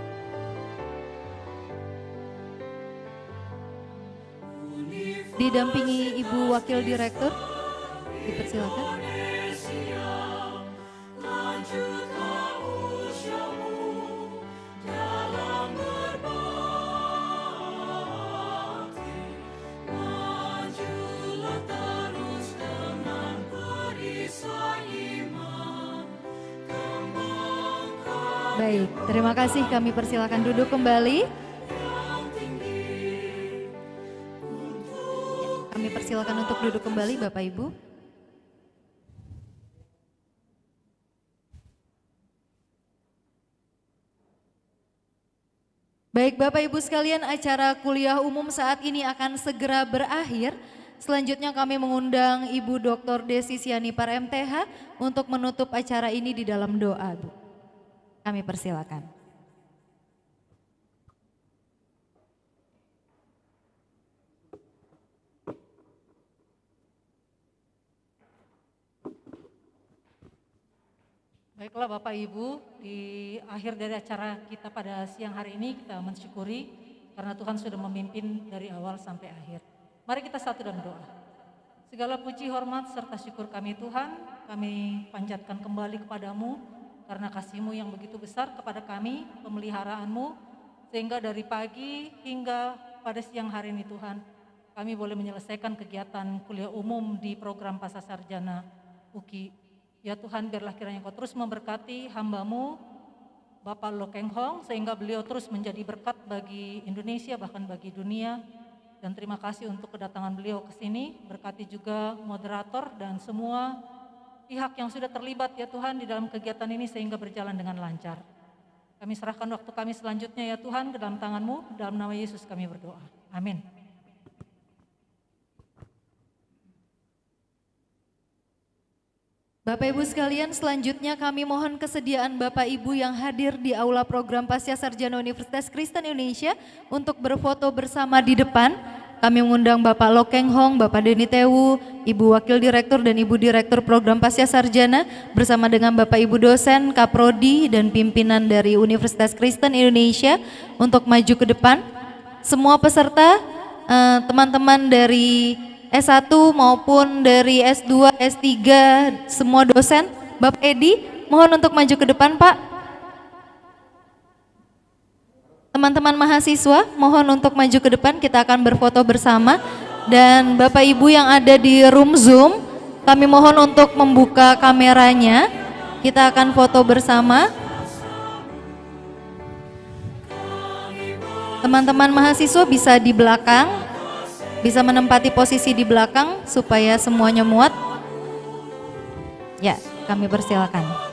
Didampingi Ibu Wakil Direktur, dipersilakan. Lanjutkan. Baik, terima kasih kami persilakan duduk kembali. Kami persilakan untuk duduk kembali Bapak Ibu. Baik Bapak Ibu sekalian acara kuliah umum saat ini akan segera berakhir. Selanjutnya kami mengundang Ibu Dr. Desi Sianipar MTH untuk menutup acara ini di dalam doa Bu. Kami persilakan. Baiklah Bapak Ibu, di akhir dari acara kita pada siang hari ini kita mensyukuri karena Tuhan sudah memimpin dari awal sampai akhir. Mari kita satu dan doa. Segala puji, hormat, serta syukur kami Tuhan, kami panjatkan kembali kepadamu karena kasihmu yang begitu besar kepada kami, pemeliharaanmu, sehingga dari pagi hingga pada siang hari ini Tuhan, kami boleh menyelesaikan kegiatan kuliah umum di program Pasar Sarjana UKI. Ya Tuhan, biarlah kiranya Engkau terus memberkati hambamu, Bapak Lokeng Hong, sehingga beliau terus menjadi berkat bagi Indonesia, bahkan bagi dunia, dan terima kasih untuk kedatangan beliau ke sini. Berkati juga moderator dan semua pihak yang sudah terlibat ya Tuhan di dalam kegiatan ini sehingga berjalan dengan lancar. Kami serahkan waktu kami selanjutnya ya Tuhan ke dalam tanganmu, dalam nama Yesus kami berdoa. Amin. Bapak Ibu sekalian, selanjutnya kami mohon kesediaan Bapak Ibu yang hadir di aula program Pasca Sarjana Universitas Kristen Indonesia untuk berfoto bersama di depan. Kami mengundang Bapak Lokeng Hong, Bapak Deni Tewu, Ibu Wakil Direktur dan Ibu Direktur Program Pasca Sarjana bersama dengan Bapak Ibu dosen, Kaprodi dan pimpinan dari Universitas Kristen Indonesia untuk maju ke depan. Semua peserta eh, teman-teman dari S1 maupun dari S2, S3, semua dosen, Bapak Edi, mohon untuk maju ke depan, Pak. Teman-teman mahasiswa, mohon untuk maju ke depan, kita akan berfoto bersama. Dan Bapak Ibu yang ada di room Zoom, kami mohon untuk membuka kameranya. Kita akan foto bersama. Teman-teman mahasiswa bisa di belakang, bisa menempati posisi di belakang supaya semuanya muat. Ya, kami persilakan.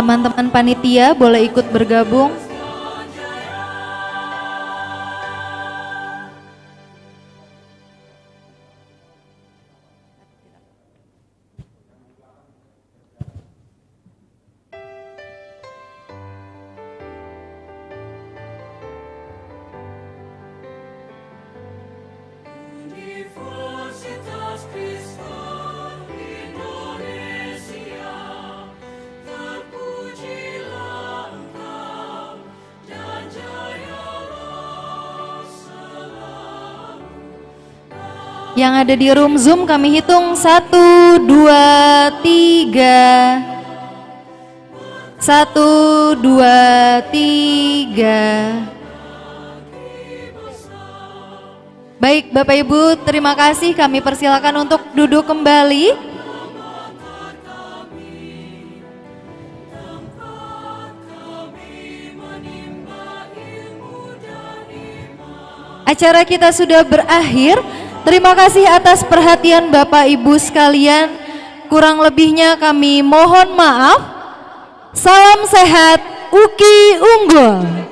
Teman-teman panitia boleh ikut bergabung yang ada di room Zoom kami hitung satu, dua, tiga, satu, dua, tiga. Baik Bapak Ibu, terima kasih kami persilakan untuk duduk kembali. Acara kita sudah berakhir. Terima kasih atas perhatian Bapak Ibu sekalian. Kurang lebihnya kami mohon maaf. Salam sehat, Uki Unggul.